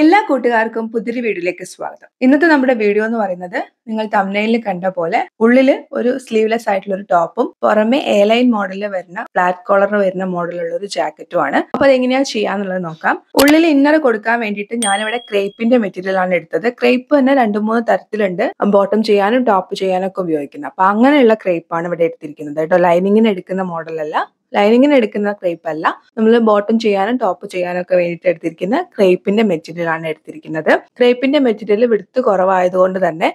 എല്ലാ കൂട്ടുകാർക്കും പുതിരി വീഡിയോയിലേക്ക് സ്വാഗതം ഇന്നത്തെ നമ്മുടെ വീഡിയോ എന്ന് പറയുന്നത് നിങ്ങൾ തമിഴ്നയിലിൽ കണ്ട പോലെ ഉള്ളില് ഒരു സ്ലീവ്ലെസ് ആയിട്ടുള്ള ഒരു ടോപ്പും പുറമെ എയർലൈൻ മോഡലിൽ വരുന്ന ഫ്ലാറ്റ് കോളർ വരുന്ന മോഡലുള്ള ഒരു ജാക്കറ്റും ആണ് അപ്പൊ അതെങ്ങനെയാ ചെയ്യാന്നുള്ളത് നോക്കാം ഉള്ളിൽ ഇന്നർ കൊടുക്കാൻ വേണ്ടിയിട്ട് ഞാനിവിടെ ക്രേപ്പിന്റെ മെറ്റീരിയൽ ആണ് എടുത്തത് ക്രേപ്പ് തന്നെ രണ്ട് മൂന്ന് തരത്തിലുണ്ട് ബോട്ടം ചെയ്യാനും ടോപ്പ് ചെയ്യാനും ഒക്കെ ഉപയോഗിക്കുന്നത് അപ്പൊ അങ്ങനെയുള്ള ക്രേപ്പാണ് ഇവിടെ എടുത്തിരിക്കുന്നത് കേട്ടോ ലൈനിങ്ങിന് എടുക്കുന്ന മോഡലല്ല ലൈനിങ്ങിന് എടുക്കുന്ന ക്രേപ്പ് അല്ല നമ്മൾ ബോട്ടം ചെയ്യാനും ടോപ്പ് ചെയ്യാനും ഒക്കെ വേണ്ടിയിട്ട് എടുത്തിരിക്കുന്ന ക്രേപ്പിന്റെ മെറ്റീരിയൽ ആണ് എടുത്തിരിക്കുന്നത് ക്രേപ്പിന്റെ മെറ്റീരിയൽ വിടുത്ത് കുറവായതുകൊണ്ട് തന്നെ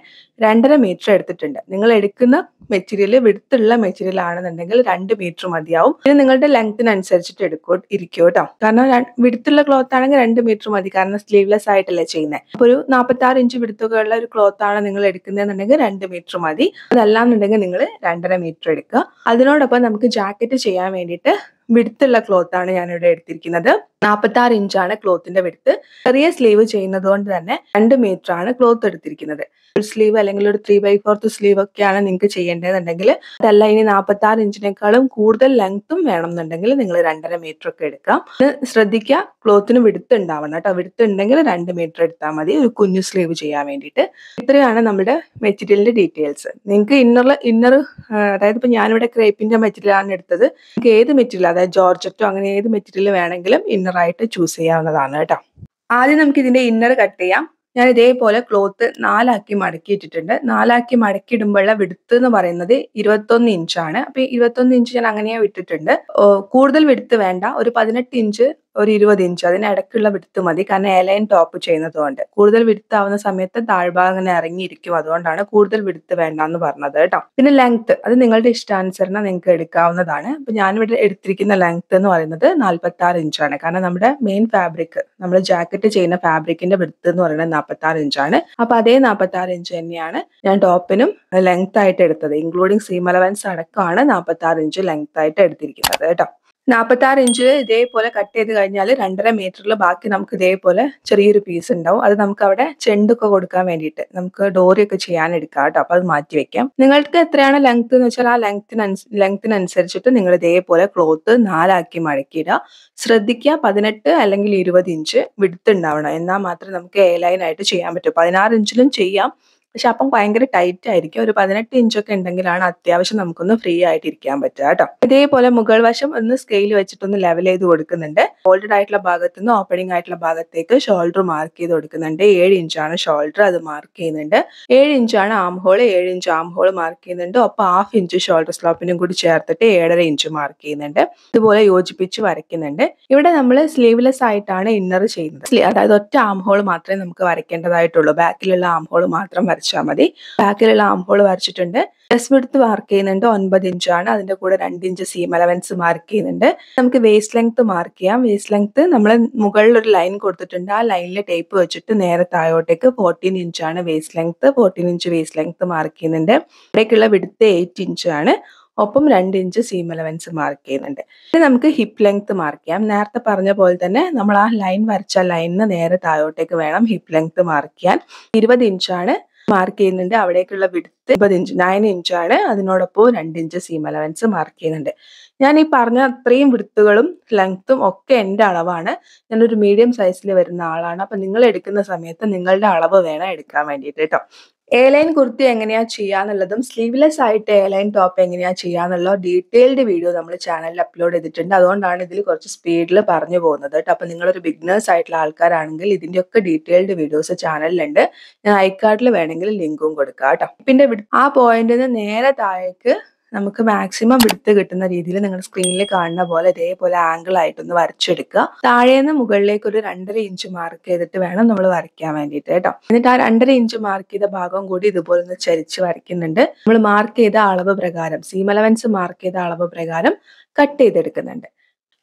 രണ്ടര മീറ്റർ എടുത്തിട്ടുണ്ട് നിങ്ങൾ എടുക്കുന്ന മെറ്റീരിയൽ വിടുത്തുള്ള മെറ്റീരിയൽ ആണെന്നുണ്ടെങ്കിൽ രണ്ട് മീറ്റർ മതിയാവും പിന്നെ നിങ്ങളുടെ ലെങ്തിനനുസരിച്ചിട്ട് എടുക്കോ ഇരിക്കും കേട്ടോ കാരണം വിടുത്തുള്ള ക്ലോത്ത് ആണെങ്കിൽ രണ്ട് മീറ്റർ മതി കാരണം സ്ലീവ്ലെസ് ആയിട്ടല്ലേ ചെയ്യുന്നത് അപ്പൊ ഒരു നാൽപ്പത്തി ആറ് ഇഞ്ച് വിടുത്തൊക്കെ ഉള്ള ഒരു ക്ലോത്ത് ആണ് നിങ്ങൾ എടുക്കുന്നതെന്നുണ്ടെങ്കിൽ രണ്ട് മീറ്റർ മതി അതല്ലാന്നുണ്ടെങ്കിൽ നിങ്ങൾ രണ്ടര മീറ്റർ എടുക്കുക അതിനോടൊപ്പം നമുക്ക് ജാക്കറ്റ് ചെയ്യാൻ वेट വിടുത്തുള്ള ക്ലോത്ത് ആണ് ഞാൻ ഇവിടെ എടുത്തിരിക്കുന്നത് നാൽപ്പത്തി ആറ് ഇഞ്ചാണ് ക്ലോത്തിന്റെ വിടുത്ത് ചെറിയ സ്ലീവ് ചെയ്യുന്നത് കൊണ്ട് തന്നെ രണ്ട് മീറ്റർ ആണ് ക്ലോത്ത് എടുത്തിരിക്കുന്നത് ഒരു സ്ലീവ് അല്ലെങ്കിൽ ഒരു ത്രീ ബൈ ഫോർത്ത് സ്ലീവ് ഒക്കെയാണ് നിങ്ങൾക്ക് ചെയ്യേണ്ടതെന്നുണ്ടെങ്കിൽ അതല്ല ഇനി നാൽപ്പത്തി ആറ് ഇഞ്ചിനേക്കാളും കൂടുതൽ ലെങ്ത്തും വേണം എന്നുണ്ടെങ്കിൽ നിങ്ങൾ രണ്ടര മീറ്റർ ഒക്കെ എടുക്കാം ശ്രദ്ധിക്കുക ക്ലോത്തിന് വിടുത്ത് ഉണ്ടാവണം കേട്ടോ വിടുത്ത് ഉണ്ടെങ്കിൽ രണ്ട് മീറ്റർ എടുത്താൽ മതി ഒരു കുഞ്ഞു സ്ലീവ് ചെയ്യാൻ വേണ്ടിയിട്ട് ഇത്രയാണ് നമ്മുടെ മെറ്റീരിയലിന്റെ ഡീറ്റെയിൽസ് നിങ്ങൾക്ക് ഇന്നർ ഇന്നർ അതായത് ഇപ്പൊ ഞാനിവിടെ ക്രേപ്പിന്റെ മെറ്റീരിയൽ ആണ് എടുത്തത് നിങ്ങൾക്ക് ഏത് മെറ്റീരിയൽ അതായത് ജോർജറ്റോ അങ്ങനെ ഏത് മെറ്റീരിയൽ വേണമെങ്കിലും ഇന്നറായിട്ട് ചൂസ് ചെയ്യാവുന്നതാണ് കേട്ടോ ആദ്യം നമുക്ക് ഇതിന്റെ ഇന്നർ കട്ട് ചെയ്യാം ഞാൻ ഇതേപോലെ ക്ലോത്ത് നാലാക്കി മടക്കിയിട്ടിട്ടുണ്ട് നാലാക്കി മടക്കിയിടുമ്പോഴുള്ള വിടുത്ത് എന്ന് പറയുന്നത് ഇരുപത്തൊന്ന് ഇഞ്ചാണ് അപ്പൊ ഇരുപത്തൊന്ന് ഇഞ്ച് ഞാൻ അങ്ങനെയാ വിട്ടിട്ടുണ്ട് കൂടുതൽ വിടുത്ത് വേണ്ട ഒരു പതിനെട്ട് ഇഞ്ച് ഒരു ഇരുപത് ഇഞ്ച് അതിനിടയ്ക്കുള്ള വിടുത്ത് മതി കാരണം എലൈൻ ടോപ്പ് ചെയ്യുന്നതുകൊണ്ട് കൂടുതൽ വിടുത്താവുന്ന സമയത്ത് താഴ്ഭാഗം ഇങ്ങനെ ഇറങ്ങിയിരിക്കും അതുകൊണ്ടാണ് കൂടുതൽ വിടുത്ത് എന്ന് പറഞ്ഞത് കേട്ടോ പിന്നെ ലെങ്ത് അത് നിങ്ങളുടെ ഇഷ്ടാനുസരണം നിങ്ങൾക്ക് എടുക്കാവുന്നതാണ് അപ്പൊ ഞാനിവിടെ എടുത്തിരിക്കുന്ന ലെങ്ത് എന്ന് പറയുന്നത് നാൽപ്പത്തി ആറ് ഇഞ്ചാണ് കാരണം നമ്മുടെ മെയിൻ ഫാബ്രിക് നമ്മൾ ജാക്കറ്റ് ചെയ്യുന്ന ഫാബ്രിക്കിന്റെ വിടുത്ത് എന്ന് പറയുന്നത് നാൽപ്പത്തി ആറ് ഇഞ്ചാണ് അപ്പൊ അതേ നാൽപ്പത്തി ആറ് ഇഞ്ച് തന്നെയാണ് ഞാൻ ടോപ്പിനും ലെങ്ത് ആയിട്ട് എടുത്തത് ഇൻക്ലൂഡിങ് സീം അലവൻസ് അടക്കമാണ് നാൽപ്പത്തി ആറ് ഇഞ്ച് ലെങ്ത് ആയിട്ട് എടുത്തിരിക്കുന്നത് കേട്ടോ ആറ് ഇഞ്ച് ഇതേപോലെ കട്ട് ചെയ്ത് കഴിഞ്ഞാൽ രണ്ടര മീറ്ററിൽ ബാക്കി നമുക്ക് ഇതേപോലെ ചെറിയൊരു പീസ് ഉണ്ടാവും അത് നമുക്ക് അവിടെ ചെണ്ടൊക്കെ കൊടുക്കാൻ വേണ്ടിയിട്ട് നമുക്ക് ഡോറിയൊക്കെ ചെയ്യാൻ എടുക്കാം കേട്ടോ അപ്പോൾ അത് മാറ്റി വെക്കാം നിങ്ങൾക്ക് എത്രയാണ് ലെങ്ത് എന്ന് വെച്ചാൽ ആ ലെങ്ത്തിന് ലെങ്ത്തിനനുസരിച്ചിട്ട് നിങ്ങൾ ഇതേപോലെ ക്ലോത്ത് നാലാക്കി മടക്കിയിടുക ശ്രദ്ധിക്കുക പതിനെട്ട് അല്ലെങ്കിൽ ഇരുപത് ഇഞ്ച് വിടുത്തുണ്ടാവണം ഉണ്ടാവണം എന്നാൽ മാത്രമേ നമുക്ക് എ ലൈൻ ആയിട്ട് ചെയ്യാൻ പറ്റൂ പതിനാറ് ഇഞ്ചിലും ചെയ്യാം പക്ഷെ അപ്പം ഭയങ്കര ടൈറ്റ് ആയിരിക്കും ഒരു പതിനെട്ട് ഇഞ്ചൊക്കെ ഉണ്ടെങ്കിലാണ് അത്യാവശ്യം നമുക്കൊന്ന് ഫ്രീ ആയിട്ട് ഇരിക്കാൻ പറ്റുക കേട്ടോ ഇതേപോലെ മുകൾ വശം ഒന്ന് സ്കെയിൽ വെച്ചിട്ടൊന്ന് ലെവൽ ചെയ്ത് കൊടുക്കുന്നുണ്ട് ഫോൾഡഡ് ആയിട്ടുള്ള ഭാഗത്ത് നിന്ന് ഓപ്പണിംഗ് ആയിട്ടുള്ള ഭാഗത്തേക്ക് ഷോൾഡർ മാർക്ക് ചെയ്ത് കൊടുക്കുന്നുണ്ട് ഏഴ് ഇഞ്ചാണ് ഷോൾഡർ അത് മാർക്ക് ചെയ്യുന്നുണ്ട് ഏഴ് ഇഞ്ചാണ് ആം ഹോൾ ഏഴ് ഇഞ്ച് ആം ഹോൾ മാർക്ക് ചെയ്യുന്നുണ്ട് ഒപ്പം ഹാഫ് ഇഞ്ച് ഷോൾഡർ സ്ലോപ്പിനും കൂടി ചേർത്തിട്ട് ഏഴര ഇഞ്ച് മാർക്ക് ചെയ്യുന്നുണ്ട് ഇതുപോലെ യോജിപ്പിച്ച് വരയ്ക്കുന്നുണ്ട് ഇവിടെ നമ്മൾ സ്ലീവ്ലെസ് ആയിട്ടാണ് ഇന്നർ ചെയ്യുന്നത് അതായത് ഒറ്റ ആം ഹോൾ മാത്രമേ നമുക്ക് വരയ്ക്കേണ്ടതായിട്ടുള്ളൂ ബാക്കിലുള്ള ആം ഹോൾ മാത്രം വരച്ചാൽ മതി ബാക്കിലുള്ള ആംഹോൾ വരച്ചിട്ടുണ്ട് ഡ്രസ് എടുത്ത് മാർക്ക് ചെയ്യുന്നുണ്ട് ഒൻപത് ഇഞ്ചാണ് അതിൻ്റെ കൂടെ രണ്ട് ഇഞ്ച് സീം അലവൻസ് മാർക്ക് ചെയ്യുന്നുണ്ട് നമുക്ക് വേസ്റ്റ് ലെങ്ത് മാർക്ക് ചെയ്യാം വേസ്റ്റ് ലെങ്ത് നമ്മൾ മുകളിൽ ഒരു ലൈൻ കൊടുത്തിട്ടുണ്ട് ആ ലൈനിൽ ടേപ്പ് വെച്ചിട്ട് നേരെ താഴോട്ടേക്ക് ഫോർട്ടീൻ ഇഞ്ചാണ് waist length fourteen inch waist length mark ചെയ്യുന്നുണ്ട് ഇവിടേക്കുള്ള വിടുത്ത് എയ്റ്റ് ഇഞ്ചാണ് ഒപ്പം രണ്ട് ഇഞ്ച് സീം അലവൻസ് മാർക്ക് ചെയ്യുന്നുണ്ട് പിന്നെ നമുക്ക് ഹിപ്പ് ലെങ്ത് മാർക്ക് ചെയ്യാം നേരത്തെ പറഞ്ഞ പോലെ തന്നെ നമ്മൾ ആ ലൈൻ വരച്ച ലൈനിന് നേരെ താഴോട്ടേക്ക് വേണം ഹിപ്പ് ലെങ്ത് മാർക്ക് ചെയ്യാൻ ഇരുപത് ഇഞ്ചാണ് മാർക്ക് ചെയ്യുന്നുണ്ട് അവിടേക്കുള്ള വിടുത്ത് മുപ്പത് ഇഞ്ച് നയൻ ഇഞ്ചാണ് അതിനോടൊപ്പം രണ്ട് ഇഞ്ച് സീം അലവൻസ് മാർക്ക് ചെയ്യുന്നുണ്ട് ഞാൻ ഈ പറഞ്ഞ അത്രയും വിടുത്തുകളും ലെങ്ത്തും ഒക്കെ എൻ്റെ അളവാണ് ഞാനൊരു മീഡിയം സൈസിൽ വരുന്ന ആളാണ് അപ്പം നിങ്ങൾ എടുക്കുന്ന സമയത്ത് നിങ്ങളുടെ അളവ് വേണം എടുക്കാൻ വേണ്ടിയിട്ട് കേട്ടോ എയർലൈൻ കുർത്തി എങ്ങനെയാണ് ചെയ്യാന്നുള്ളതും സ്ലീവ്ലെസ് ആയിട്ട് എയർലൈൻ ടോപ്പ് എങ്ങനെയാണ് ചെയ്യാന്നുള്ള ഡീറ്റെയിൽഡ് വീഡിയോ നമ്മൾ ചാനലിൽ അപ്ലോഡ് ചെയ്തിട്ടുണ്ട് അതുകൊണ്ടാണ് ഇതിൽ കുറച്ച് സ്പീഡിൽ പറഞ്ഞു പോകുന്നത് കേട്ടോ അപ്പോൾ നിങ്ങളൊരു ബിഗ്നേഴ്സ് ആയിട്ടുള്ള ആൾക്കാരാണെങ്കിൽ ഇതിൻ്റെയൊക്കെ ഡീറ്റെയിൽഡ് വീഡിയോസ് ചാനലിലുണ്ട് ഞാൻ ഐക്കാർഡിൽ വേണമെങ്കിൽ ലിങ്കും കൊടുക്കാം കേട്ടോ പിന്നെ ആ പോയിന്റിന് നേരെ താഴേക്ക് നമുക്ക് മാക്സിമം വിടുത്ത് കിട്ടുന്ന രീതിയിൽ നിങ്ങൾ സ്ക്രീനിൽ കാണുന്ന പോലെ ഇതേപോലെ ആംഗിൾ ആയിട്ടൊന്ന് വരച്ചെടുക്കുക താഴേന്ന് മുകളിലേക്ക് ഒരു രണ്ടര ഇഞ്ച് മാർക്ക് ചെയ്തിട്ട് വേണം നമ്മൾ വരയ്ക്കാൻ വേണ്ടിയിട്ട് കേട്ടോ എന്നിട്ട് ആ രണ്ടര ഇഞ്ച് മാർക്ക് ചെയ്ത ഭാഗം കൂടി ഇതുപോലെ ഒന്ന് ചരിച്ച് വരയ്ക്കുന്നുണ്ട് നമ്മൾ മാർക്ക് ചെയ്ത അളവ് പ്രകാരം സീമലവൻസ് മാർക്ക് ചെയ്ത അളവ് പ്രകാരം കട്ട് ചെയ്തെടുക്കുന്നുണ്ട്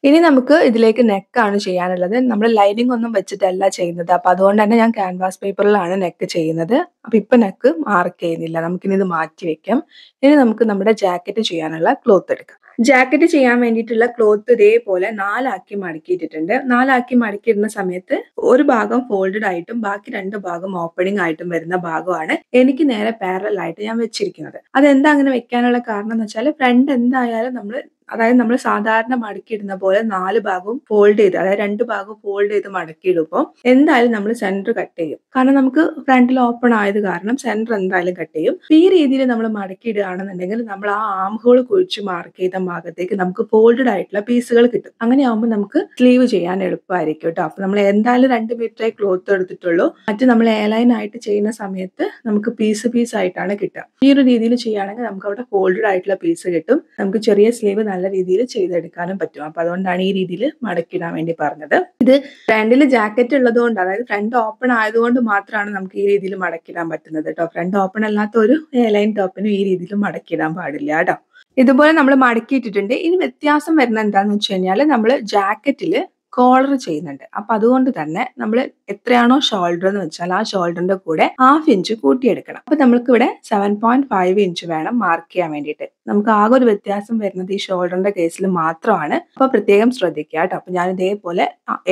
ഇനി നമുക്ക് ഇതിലേക്ക് നെക്കാണ് ചെയ്യാനുള്ളത് നമ്മൾ ലൈനിങ് ഒന്നും വെച്ചിട്ടല്ല ചെയ്യുന്നത് അപ്പോൾ അതുകൊണ്ട് തന്നെ ഞാൻ ക്യാൻവാസ് പേപ്പറിലാണ് നെക്ക് ചെയ്യുന്നത് അപ്പോൾ ഇപ്പം നെക്ക് മാർക്ക് ചെയ്യുന്നില്ല നമുക്കിനി ഇത് മാറ്റി വെക്കാം ഇനി നമുക്ക് നമ്മുടെ ജാക്കറ്റ് ചെയ്യാനുള്ള ക്ലോത്ത് എടുക്കാം ജാക്കറ്റ് ചെയ്യാൻ വേണ്ടിയിട്ടുള്ള ക്ലോത്ത് ഇതേപോലെ നാലാക്കി മടക്കിയിട്ടിട്ടുണ്ട് നാലാക്കി മടക്കിയിടുന്ന സമയത്ത് ഒരു ഭാഗം ഫോൾഡഡ് ആയിട്ടും ബാക്കി രണ്ട് ഭാഗം ഓപ്പണിംഗ് ആയിട്ടും വരുന്ന ഭാഗമാണ് എനിക്ക് നേരെ പാരലായിട്ട് ഞാൻ വെച്ചിരിക്കുന്നത് അതെന്താ അങ്ങനെ വെക്കാനുള്ള കാരണം എന്ന് വെച്ചാൽ ഫ്രണ്ട് എന്തായാലും നമ്മൾ അതായത് നമ്മൾ സാധാരണ മടക്കിയിടുന്ന പോലെ നാല് ഭാഗവും ഫോൾഡ് ചെയ്ത് അതായത് രണ്ട് ഭാഗവും ഫോൾഡ് ചെയ്ത് മടക്കിയിടുമ്പോൾ എന്തായാലും നമ്മൾ സെന്റർ കട്ട് ചെയ്യും കാരണം നമുക്ക് ഫ്രണ്ടിൽ ഓപ്പൺ ആയത് കാരണം സെന്റർ എന്തായാലും കട്ട് ചെയ്യും ഈ രീതിയിൽ നമ്മൾ മടക്കിയിടുകയാണെന്നുണ്ടെങ്കിൽ നമ്മൾ ആ ആം ഹോൾ കുഴിച്ച് മാർക്ക് ചെയ്ത ഭാഗത്തേക്ക് നമുക്ക് ഫോൾഡഡ് ആയിട്ടുള്ള പീസുകൾ കിട്ടും അങ്ങനെ ആകുമ്പോൾ നമുക്ക് സ്ലീവ് ചെയ്യാൻ എളുപ്പമായിരിക്കും കേട്ടോ അപ്പൊ നമ്മൾ എന്തായാലും രണ്ട് മീറ്ററായി ക്ലോത്ത് എടുത്തിട്ടുള്ളൂ മറ്റ് നമ്മൾ എയർലൈൻ ആയിട്ട് ചെയ്യുന്ന സമയത്ത് നമുക്ക് പീസ് പീസ് ആയിട്ടാണ് കിട്ടുക ഈ ഒരു രീതിയിൽ ചെയ്യുകയാണെങ്കിൽ നമുക്ക് അവിടെ ഫോൾഡഡ് ആയിട്ടുള്ള പീസ് കിട്ടും നമുക്ക് ചെറിയ സ്ലീവ് നല്ല രീതിയിൽ ചെയ്തെടുക്കാനും പറ്റും അപ്പൊ അതുകൊണ്ടാണ് ഈ രീതിയിൽ മടക്കിടാൻ വേണ്ടി പറഞ്ഞത് ഇത് ഫ്രണ്ടിൽ ജാക്കറ്റ് ഉള്ളതുകൊണ്ട് അതായത് ഫ്രണ്ട് ഓപ്പൺ ആയതുകൊണ്ട് മാത്രമാണ് നമുക്ക് ഈ രീതിയിൽ മടക്കിടാൻ പറ്റുന്നത് കേട്ടോ ഫ്രണ്ട് ഓപ്പൺ അല്ലാത്ത ഒരു ലൈൻ ടോപ്പിനും ഈ രീതിയിൽ മടക്കിടാൻ പാടില്ല കേട്ടോ ഇതുപോലെ നമ്മൾ മടക്കിയിട്ടിട്ടുണ്ട് ഇനി വ്യത്യാസം വരുന്നത് എന്താന്ന് വെച്ച് കഴിഞ്ഞാൽ നമ്മൾ ജാക്കറ്റിൽ കോളർ ചെയ്യുന്നുണ്ട് അപ്പൊ അതുകൊണ്ട് തന്നെ നമ്മൾ എത്രയാണോ ഷോൾഡർ എന്ന് വെച്ചാൽ ആ ഷോൾഡറിന്റെ കൂടെ ഹാഫ് ഇഞ്ച് കൂട്ടിയെടുക്കണം അപ്പൊ നമ്മൾക്ക് ഇവിടെ സെവൻ പോയിന്റ് ഫൈവ് ഇഞ്ച് വേണം മാർക്ക് ചെയ്യാൻ വേണ്ടിയിട്ട് നമുക്ക് ആകെ ഒരു വ്യത്യാസം വരുന്നത് ഈ ഷോൾഡറിന്റെ കേസിൽ മാത്രമാണ് അപ്പോൾ പ്രത്യേകം ശ്രദ്ധിക്കുക കേട്ടോ അപ്പോൾ ഞാൻ ഇതേപോലെ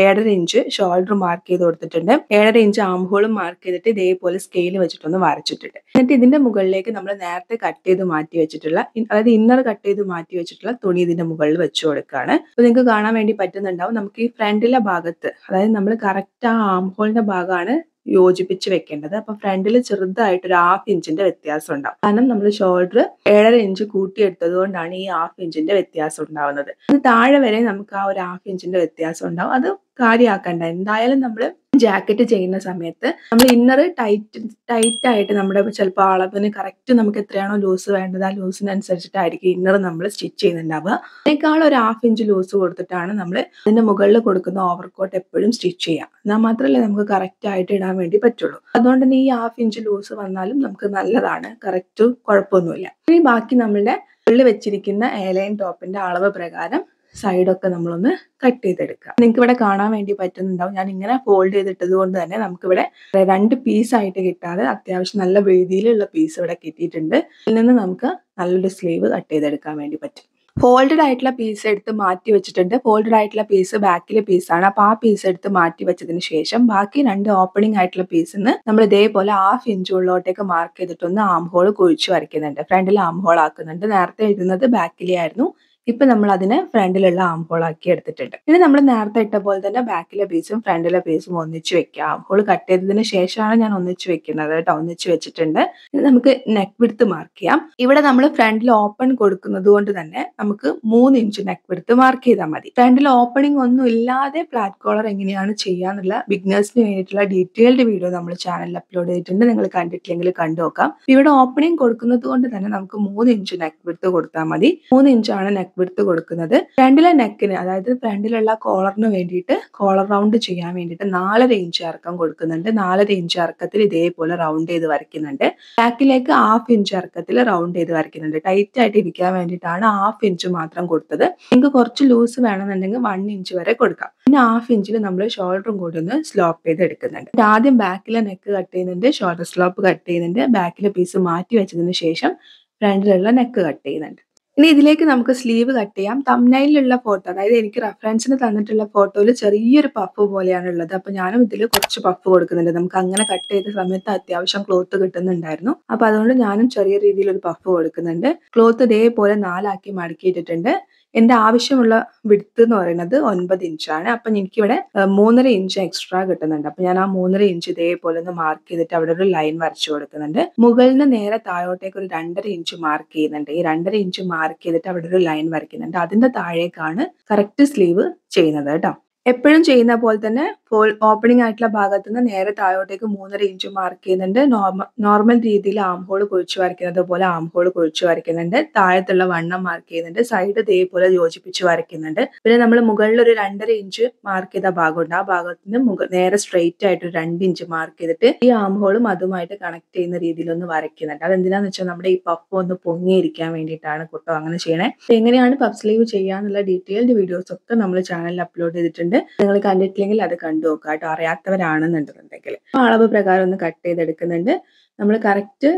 ഏഴര ഇഞ്ച് ഷോൾഡർ മാർക്ക് ചെയ്ത് കൊടുത്തിട്ടുണ്ട് ഏഴര ഇഞ്ച് ആംഹോളും മാർക്ക് ചെയ്തിട്ട് ഇതേപോലെ സ്കെയിൽ വെച്ചിട്ടൊന്ന് വരച്ചിട്ടുണ്ട് എന്നിട്ട് ഇതിന്റെ മുകളിലേക്ക് നമ്മൾ നേരത്തെ കട്ട് ചെയ്ത് മാറ്റി വെച്ചിട്ടുള്ള അതായത് ഇന്നർ കട്ട് ചെയ്ത് മാറ്റി വെച്ചിട്ടുള്ള തുണി ഇതിന്റെ മുകളിൽ വെച്ചു കൊടുക്കുകയാണ് അപ്പോൾ നിങ്ങൾക്ക് കാണാൻ വേണ്ടി പറ്റുന്നുണ്ടാവും നമുക്ക് ഈ ഫ്രണ്ടിലെ ഭാഗത്ത് അതായത് നമ്മൾ കറക്റ്റ് ആ ആംഹോളിന്റെ ഭാഗമാണ് യോജിപ്പിച്ച് വെക്കേണ്ടത് അപ്പൊ ഫ്രണ്ടിൽ ചെറുതായിട്ട് ഒരു ഹാഫ് ഇഞ്ചിന്റെ വ്യത്യാസം ഉണ്ടാവും കാരണം നമ്മൾ ഷോൾഡർ ഏഴര ഇഞ്ച് കൂട്ടിയെടുത്തത് കൊണ്ടാണ് ഈ ഹാഫ് ഇഞ്ചിന്റെ വ്യത്യാസം ഉണ്ടാവുന്നത് അത് താഴെ വരെ നമുക്ക് ആ ഒരു ഹാഫ് ഇഞ്ചിന്റെ വ്യത്യാസം ഉണ്ടാവും അത് കാര്യമാക്കണ്ട എന്തായാലും നമ്മൾ ജാക്കറ്റ് ചെയ്യുന്ന സമയത്ത് നമ്മൾ ഇന്നർ ടൈറ്റ് ടൈറ്റ് ആയിട്ട് നമ്മുടെ ചിലപ്പോൾ അളവിന് കറക്റ്റ് നമുക്ക് എത്രയാണോ ലൂസ് വേണ്ടത് ആ ലൂസിനനുസരിച്ചിട്ടായിരിക്കും ഇന്നർ നമ്മൾ സ്റ്റിച്ച് ചെയ്യുന്നുണ്ടാവുക അതിനേക്കാൾ ഒരു ഹാഫ് ഇഞ്ച് ലൂസ് കൊടുത്തിട്ടാണ് നമ്മൾ അതിന്റെ മുകളിൽ കൊടുക്കുന്ന ഓവർ കോട്ട് എപ്പോഴും സ്റ്റിച്ച് ചെയ്യുക എന്നാൽ മാത്രമല്ലേ നമുക്ക് കറക്റ്റ് ആയിട്ട് ഇടാൻ വേണ്ടി പറ്റുള്ളൂ അതുകൊണ്ട് തന്നെ ഈ ഹാഫ് ഇഞ്ച് ലൂസ് വന്നാലും നമുക്ക് നല്ലതാണ് കറക്റ്റ് കുഴപ്പമൊന്നുമില്ല ഇനി ബാക്കി നമ്മളുടെ ഉള്ളിൽ വെച്ചിരിക്കുന്ന എയർലൈൻ ടോപ്പിന്റെ അളവ് പ്രകാരം സൈഡൊക്കെ നമ്മളൊന്ന് കട്ട് ചെയ്തെടുക്കുക നിങ്ങൾക്ക് ഇവിടെ കാണാൻ വേണ്ടി പറ്റുന്നുണ്ടാവും ഞാൻ ഇങ്ങനെ ഫോൾഡ് ചെയ്തിട്ടത് കൊണ്ട് തന്നെ നമുക്കിവിടെ രണ്ട് പീസായിട്ട് കിട്ടാതെ അത്യാവശ്യം നല്ല വീതിയിലുള്ള പീസ് ഇവിടെ കിട്ടിയിട്ടുണ്ട് ഇതിൽ നിന്ന് നമുക്ക് നല്ലൊരു സ്ലീവ് കട്ട് ചെയ്തെടുക്കാൻ വേണ്ടി പറ്റും ഫോൾഡഡ് ആയിട്ടുള്ള പീസ് എടുത്ത് മാറ്റി വെച്ചിട്ടുണ്ട് ഫോൾഡഡ് ആയിട്ടുള്ള പീസ് ബാക്കിലെ പീസാണ് അപ്പോൾ ആ പീസ് എടുത്ത് മാറ്റി വെച്ചതിന് ശേഷം ബാക്കി രണ്ട് ഓപ്പണിംഗ് ആയിട്ടുള്ള പീസിന്ന് നമ്മൾ ഇതേപോലെ ഹാഫ് ഇഞ്ച് ഉള്ളോട്ടേക്ക് മാർക്ക് ചെയ്തിട്ടൊന്ന് ആം ഹോൾ കുഴിച്ചു വരയ്ക്കുന്നുണ്ട് ഫ്രണ്ടിൽ ആം ഹോൾ ആക്കുന്നുണ്ട് നേരത്തെ എഴുതുന്നത് ബാക്കിലെ ആയിരുന്നു ഇപ്പൊ നമ്മൾ അതിനെ ഫ്രണ്ടിലുള്ള ആം ആക്കി എടുത്തിട്ടുണ്ട് ഇനി നമ്മൾ നേരത്തെ ഇട്ട പോലെ തന്നെ ബാക്കിലെ പീസും ഫ്രണ്ടിലെ പീസും ഒന്നിച്ചു വെക്കാം ആം കട്ട് ചെയ്തതിന് ശേഷമാണ് ഞാൻ ഒന്നിച്ച് വെക്കുന്നത് കേട്ടോ ഒന്നിച്ച് വെച്ചിട്ടുണ്ട് ഇനി നമുക്ക് നെക്ക് വിടുത്ത് മാർക്ക് ചെയ്യാം ഇവിടെ നമ്മൾ ഫ്രണ്ടിൽ ഓപ്പൺ കൊടുക്കുന്നത് കൊണ്ട് തന്നെ നമുക്ക് മൂന്ന് ഇഞ്ച് നെക്ക് വിടുത്ത് മാർക്ക് ചെയ്താൽ മതി ഫ്രണ്ടിൽ ഓപ്പണിംഗ് ഒന്നും ഇല്ലാതെ ഫ്ലാറ്റ് കോളർ എങ്ങനെയാണ് ചെയ്യാന്നുള്ള ബിഗ്നേഴ്സിന് വേണ്ടിയിട്ടുള്ള ഡീറ്റെയിൽഡ് വീഡിയോ നമ്മൾ ചാനലിൽ അപ്ലോഡ് ചെയ്തിട്ടുണ്ട് നിങ്ങൾ കണ്ടിട്ടില്ലെങ്കിൽ കണ്ടു നോക്കാം ഇവിടെ ഓപ്പണിംഗ് കൊടുക്കുന്നത് കൊണ്ട് തന്നെ നമുക്ക് മൂന്ന് ഇഞ്ച് നെക്ക് വിടുത്ത് കൊടുത്താൽ മതി മൂന്ന് ഇഞ്ചാണ് നെക്ക് വിടുത്ത് കൊടുക്കുന്നത് ഫ്രണ്ടിലെ നെക്കിന് അതായത് ഫ്രണ്ടിലുള്ള കോളറിന് വേണ്ടിയിട്ട് കോളർ റൗണ്ട് ചെയ്യാൻ വേണ്ടിയിട്ട് നാലര ഇഞ്ച് അറക്കം കൊടുക്കുന്നുണ്ട് നാലര ഇഞ്ച് അറക്കത്തിൽ ഇതേപോലെ റൗണ്ട് ചെയ്ത് വരയ്ക്കുന്നുണ്ട് ബാക്കിലേക്ക് ഹാഫ് ഇഞ്ച് അറക്കത്തിൽ റൗണ്ട് ചെയ്ത് വരയ്ക്കുന്നുണ്ട് ടൈറ്റ് ആയിട്ട് ഇരിക്കാൻ വേണ്ടിയിട്ടാണ് ഹാഫ് ഇഞ്ച് മാത്രം കൊടുത്തത് നിങ്ങൾക്ക് കുറച്ച് ലൂസ് വേണമെന്നുണ്ടെങ്കിൽ വൺ ഇഞ്ച് വരെ കൊടുക്കാം പിന്നെ ഹാഫ് ഇഞ്ചിൽ നമ്മൾ ഷോൾഡറും കൂടി ഒന്ന് സ്ലോപ്പ് ചെയ്ത് എടുക്കുന്നുണ്ട് ആദ്യം ബാക്കിലെ നെക്ക് കട്ട് ചെയ്യുന്നുണ്ട് ഷോൾഡർ സ്ലോപ്പ് കട്ട് ചെയ്യുന്നുണ്ട് ബാക്കിലെ പീസ് മാറ്റി വെച്ചതിന് ശേഷം ഫ്രണ്ടിലുള്ള നെക്ക് കട്ട് ചെയ്യുന്നുണ്ട് ഇനി ഇതിലേക്ക് നമുക്ക് സ്ലീവ് കട്ട് ചെയ്യാം തംനൈലിലുള്ള ഫോട്ടോ അതായത് എനിക്ക് റെഫറൻസിന് തന്നിട്ടുള്ള ഫോട്ടോയിൽ ചെറിയൊരു പഫ് പോലെയാണ് ഉള്ളത് അപ്പൊ ഞാനും ഇതിൽ കുറച്ച് പഫ് കൊടുക്കുന്നുണ്ട് നമുക്ക് അങ്ങനെ കട്ട് ചെയ്ത സമയത്ത് അത്യാവശ്യം ക്ലോത്ത് കിട്ടുന്നുണ്ടായിരുന്നു അപ്പൊ അതുകൊണ്ട് ഞാനും ചെറിയ രീതിയിൽ ഒരു പഫ് കൊടുക്കുന്നുണ്ട് ക്ലോത്ത് ഇതേപോലെ നാലാക്കി മടക്കിയിട്ടിട്ടുണ്ട് എന്റെ ആവശ്യമുള്ള വിടുത്ത് എന്ന് പറയുന്നത് ഒൻപത് ഇഞ്ചാണ് അപ്പൊ എനിക്കിവിടെ മൂന്നര ഇഞ്ച് എക്സ്ട്രാ കിട്ടുന്നുണ്ട് അപ്പൊ ഞാൻ ആ മൂന്നര ഇഞ്ച് ഇതേപോലെ ഒന്ന് മാർക്ക് ചെയ്തിട്ട് അവിടെ ഒരു ലൈൻ വരച്ചു കൊടുക്കുന്നുണ്ട് മുകളിൽ നിന്ന് നേരെ താഴോട്ടേക്ക് ഒരു രണ്ടര ഇഞ്ച് മാർക്ക് ചെയ്യുന്നുണ്ട് ഈ രണ്ടര ഇഞ്ച് മാർക്ക് മാർക്ക് ചെയ്തിട്ട് അവിടെ ഒരു ലൈൻ വരയ്ക്കുന്നുണ്ട് അതിന്റെ താഴേക്കാണ് കറക്റ്റ് സ്ലീവ് ചെയ്യുന്നത് കേട്ടോ എപ്പോഴും ചെയ്യുന്ന പോലെ തന്നെ ഫോൾ ഓപ്പണിംഗ് ആയിട്ടുള്ള ഭാഗത്തു നിന്ന് നേരെ താഴോട്ടേക്ക് മൂന്നര ഇഞ്ച് മാർക്ക് ചെയ്യുന്നുണ്ട് നോർമൽ നോർമൽ രീതിയിൽ ആം ഹോൾ കുഴിച്ചു വരയ്ക്കുന്നത് പോലെ ആം ഹോൾ കുഴിച്ചു വരയ്ക്കുന്നുണ്ട് താഴത്തുള്ള വണ്ണം മാർക്ക് ചെയ്യുന്നുണ്ട് സൈഡ് ഇതേപോലെ യോജിപ്പിച്ച് വരയ്ക്കുന്നുണ്ട് പിന്നെ നമ്മൾ മുകളിൽ ഒരു രണ്ടര ഇഞ്ച് മാർക്ക് ചെയ്ത ഭാഗമുണ്ട് ആ ഭാഗത്ത് നിന്ന് നേരെ സ്ട്രെയിറ്റ് ആയിട്ട് ഒരു രണ്ട് ഇഞ്ച് മാർക്ക് ചെയ്തിട്ട് ഈ ആം ഹോളും അതുമായിട്ട് കണക്ട് ചെയ്യുന്ന രീതിയിൽ ഒന്ന് വരയ്ക്കുന്നുണ്ട് അതെന്തിനാന്ന് വെച്ചാൽ നമ്മുടെ ഈ പഫ് ഒന്ന് പൊങ്ങിയിരിക്കാൻ വേണ്ടിയിട്ടാണ് കുട്ടോ അങ്ങനെ ചെയ്യണേ എങ്ങനെയാണ് പഫ് സ്ലീവ് ചെയ്യാന്നുള്ള ഡീറ്റെയിൽഡ് വീഡിയോസ് ഒക്കെ നമ്മൾ ചാനലിൽ അപ്ലോഡ് ചെയ്തിട്ടുണ്ട് നിങ്ങൾ കണ്ടിട്ടില്ലെങ്കിൽ അത് കണ്ടു കണ്ടു നോക്കുക കേട്ടോ അറിയാത്തവരാണെന്നുണ്ടെന്നുണ്ടെങ്കിൽ അളവ് പ്രകാരം ഒന്ന് കട്ട് ചെയ്തെടുക്കുന്നുണ്ട് നമ്മൾ കറക്റ്റ്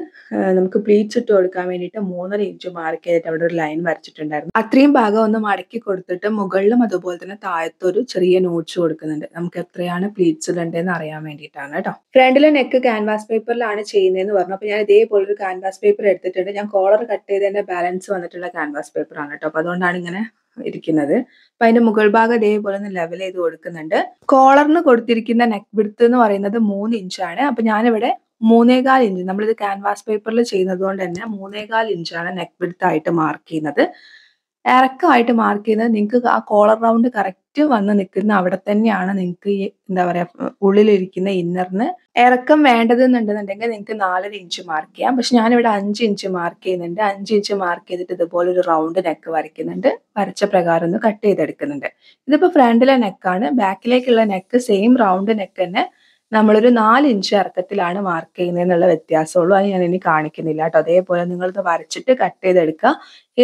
നമുക്ക് പ്ലീറ്റ്സ് ഇട്ട് കൊടുക്കാൻ വേണ്ടിയിട്ട് മൂന്നര ഇഞ്ച് മാർക്ക് ചെയ്തിട്ട് അവിടെ ഒരു ലൈൻ വരച്ചിട്ടുണ്ടായിരുന്നു അത്രയും ഭാഗം ഒന്ന് മടക്കി കൊടുത്തിട്ട് മുകളിലും അതുപോലെ തന്നെ താഴത്തൊരു ചെറിയ നോട്ട്സ് കൊടുക്കുന്നുണ്ട് നമുക്ക് എത്രയാണ് പ്ലീറ്റ്സ് ഇടേണ്ടതെന്ന് അറിയാൻ വേണ്ടിയിട്ടാണ് കേട്ടോ ഫ്രണ്ടിലെ നെക്ക് ക്യാൻവാസ് പേപ്പറിലാണ് ചെയ്യുന്നതെന്ന് പറഞ്ഞു അപ്പോൾ ഞാൻ ഇതേപോലെ ഒരു ക്യാൻവാസ് പേപ്പർ എടുത്തിട്ടുണ്ട് ഞാൻ കോളർ കട്ട് ചെയ്തതിന്റെ ബാലൻസ് വന്നിട്ടുള്ള ക്യാൻവാസ് പേപ്പറാണ് കേട്ടോ അപ്പോൾ അതുകൊണ്ടാണ് ഇങ്ങനെ ഇരിക്കുന്നത് അപ്പൊ അതിന്റെ മുകൾ ഭാഗം ഇതേപോലെ ഒന്ന് ലെവൽ ചെയ്ത് കൊടുക്കുന്നുണ്ട് കോളറിന് കൊടുത്തിരിക്കുന്ന നെക്ക് വിടുത്ത് എന്ന് പറയുന്നത് മൂന്ന് ഇഞ്ചാണ് അപ്പൊ ഞാനിവിടെ മൂന്നേകാൽ ഇഞ്ച് നമ്മളിത് ക്യാൻവാസ് പേപ്പറിൽ ചെയ്യുന്നത് കൊണ്ട് തന്നെ മൂന്നേകാൽ ഇഞ്ചാണ് നെക്ക് വിടുത്തായിട്ട് മാർക്ക് ചെയ്യുന്നത് ഇറക്കമായിട്ട് മാർക്ക് ചെയ്യുന്നത് നിങ്ങൾക്ക് ആ കോളർ റൗണ്ട് കറക്റ്റ് വന്ന് നിൽക്കുന്ന അവിടെ തന്നെയാണ് നിങ്ങൾക്ക് എന്താ പറയുക ഉള്ളിലിരിക്കുന്ന ഇന്നറിന് ഇറക്കം വേണ്ടതെന്നുണ്ടെന്നുണ്ടെങ്കിൽ നിങ്ങൾക്ക് നാലര ഇഞ്ച് മാർക്ക് ചെയ്യാം പക്ഷെ ഞാനിവിടെ അഞ്ച് ഇഞ്ച് മാർക്ക് ചെയ്യുന്നുണ്ട് അഞ്ച് ഇഞ്ച് മാർക്ക് ചെയ്തിട്ട് ഇതുപോലെ ഒരു റൗണ്ട് നെക്ക് വരയ്ക്കുന്നുണ്ട് വരച്ച പ്രകാരം ഒന്ന് കട്ട് ചെയ്തെടുക്കുന്നുണ്ട് ഇതിപ്പോൾ ഫ്രണ്ടിലെ നെക്കാണ് ബാക്കിലേക്കുള്ള നെക്ക് സെയിം റൗണ്ട് നെക്ക് തന്നെ നമ്മളൊരു നാല് ഇഞ്ച് ഇറക്കത്തിലാണ് മാർക്ക് ചെയ്യുന്നത് എന്നുള്ള വ്യത്യാസമുള്ളൂ അത് ഞാൻ ഇനി കാണിക്കുന്നില്ല കേട്ടോ അതേപോലെ നിങ്ങളിത് വരച്ചിട്ട് കട്ട് ചെയ്തെടുക്കുക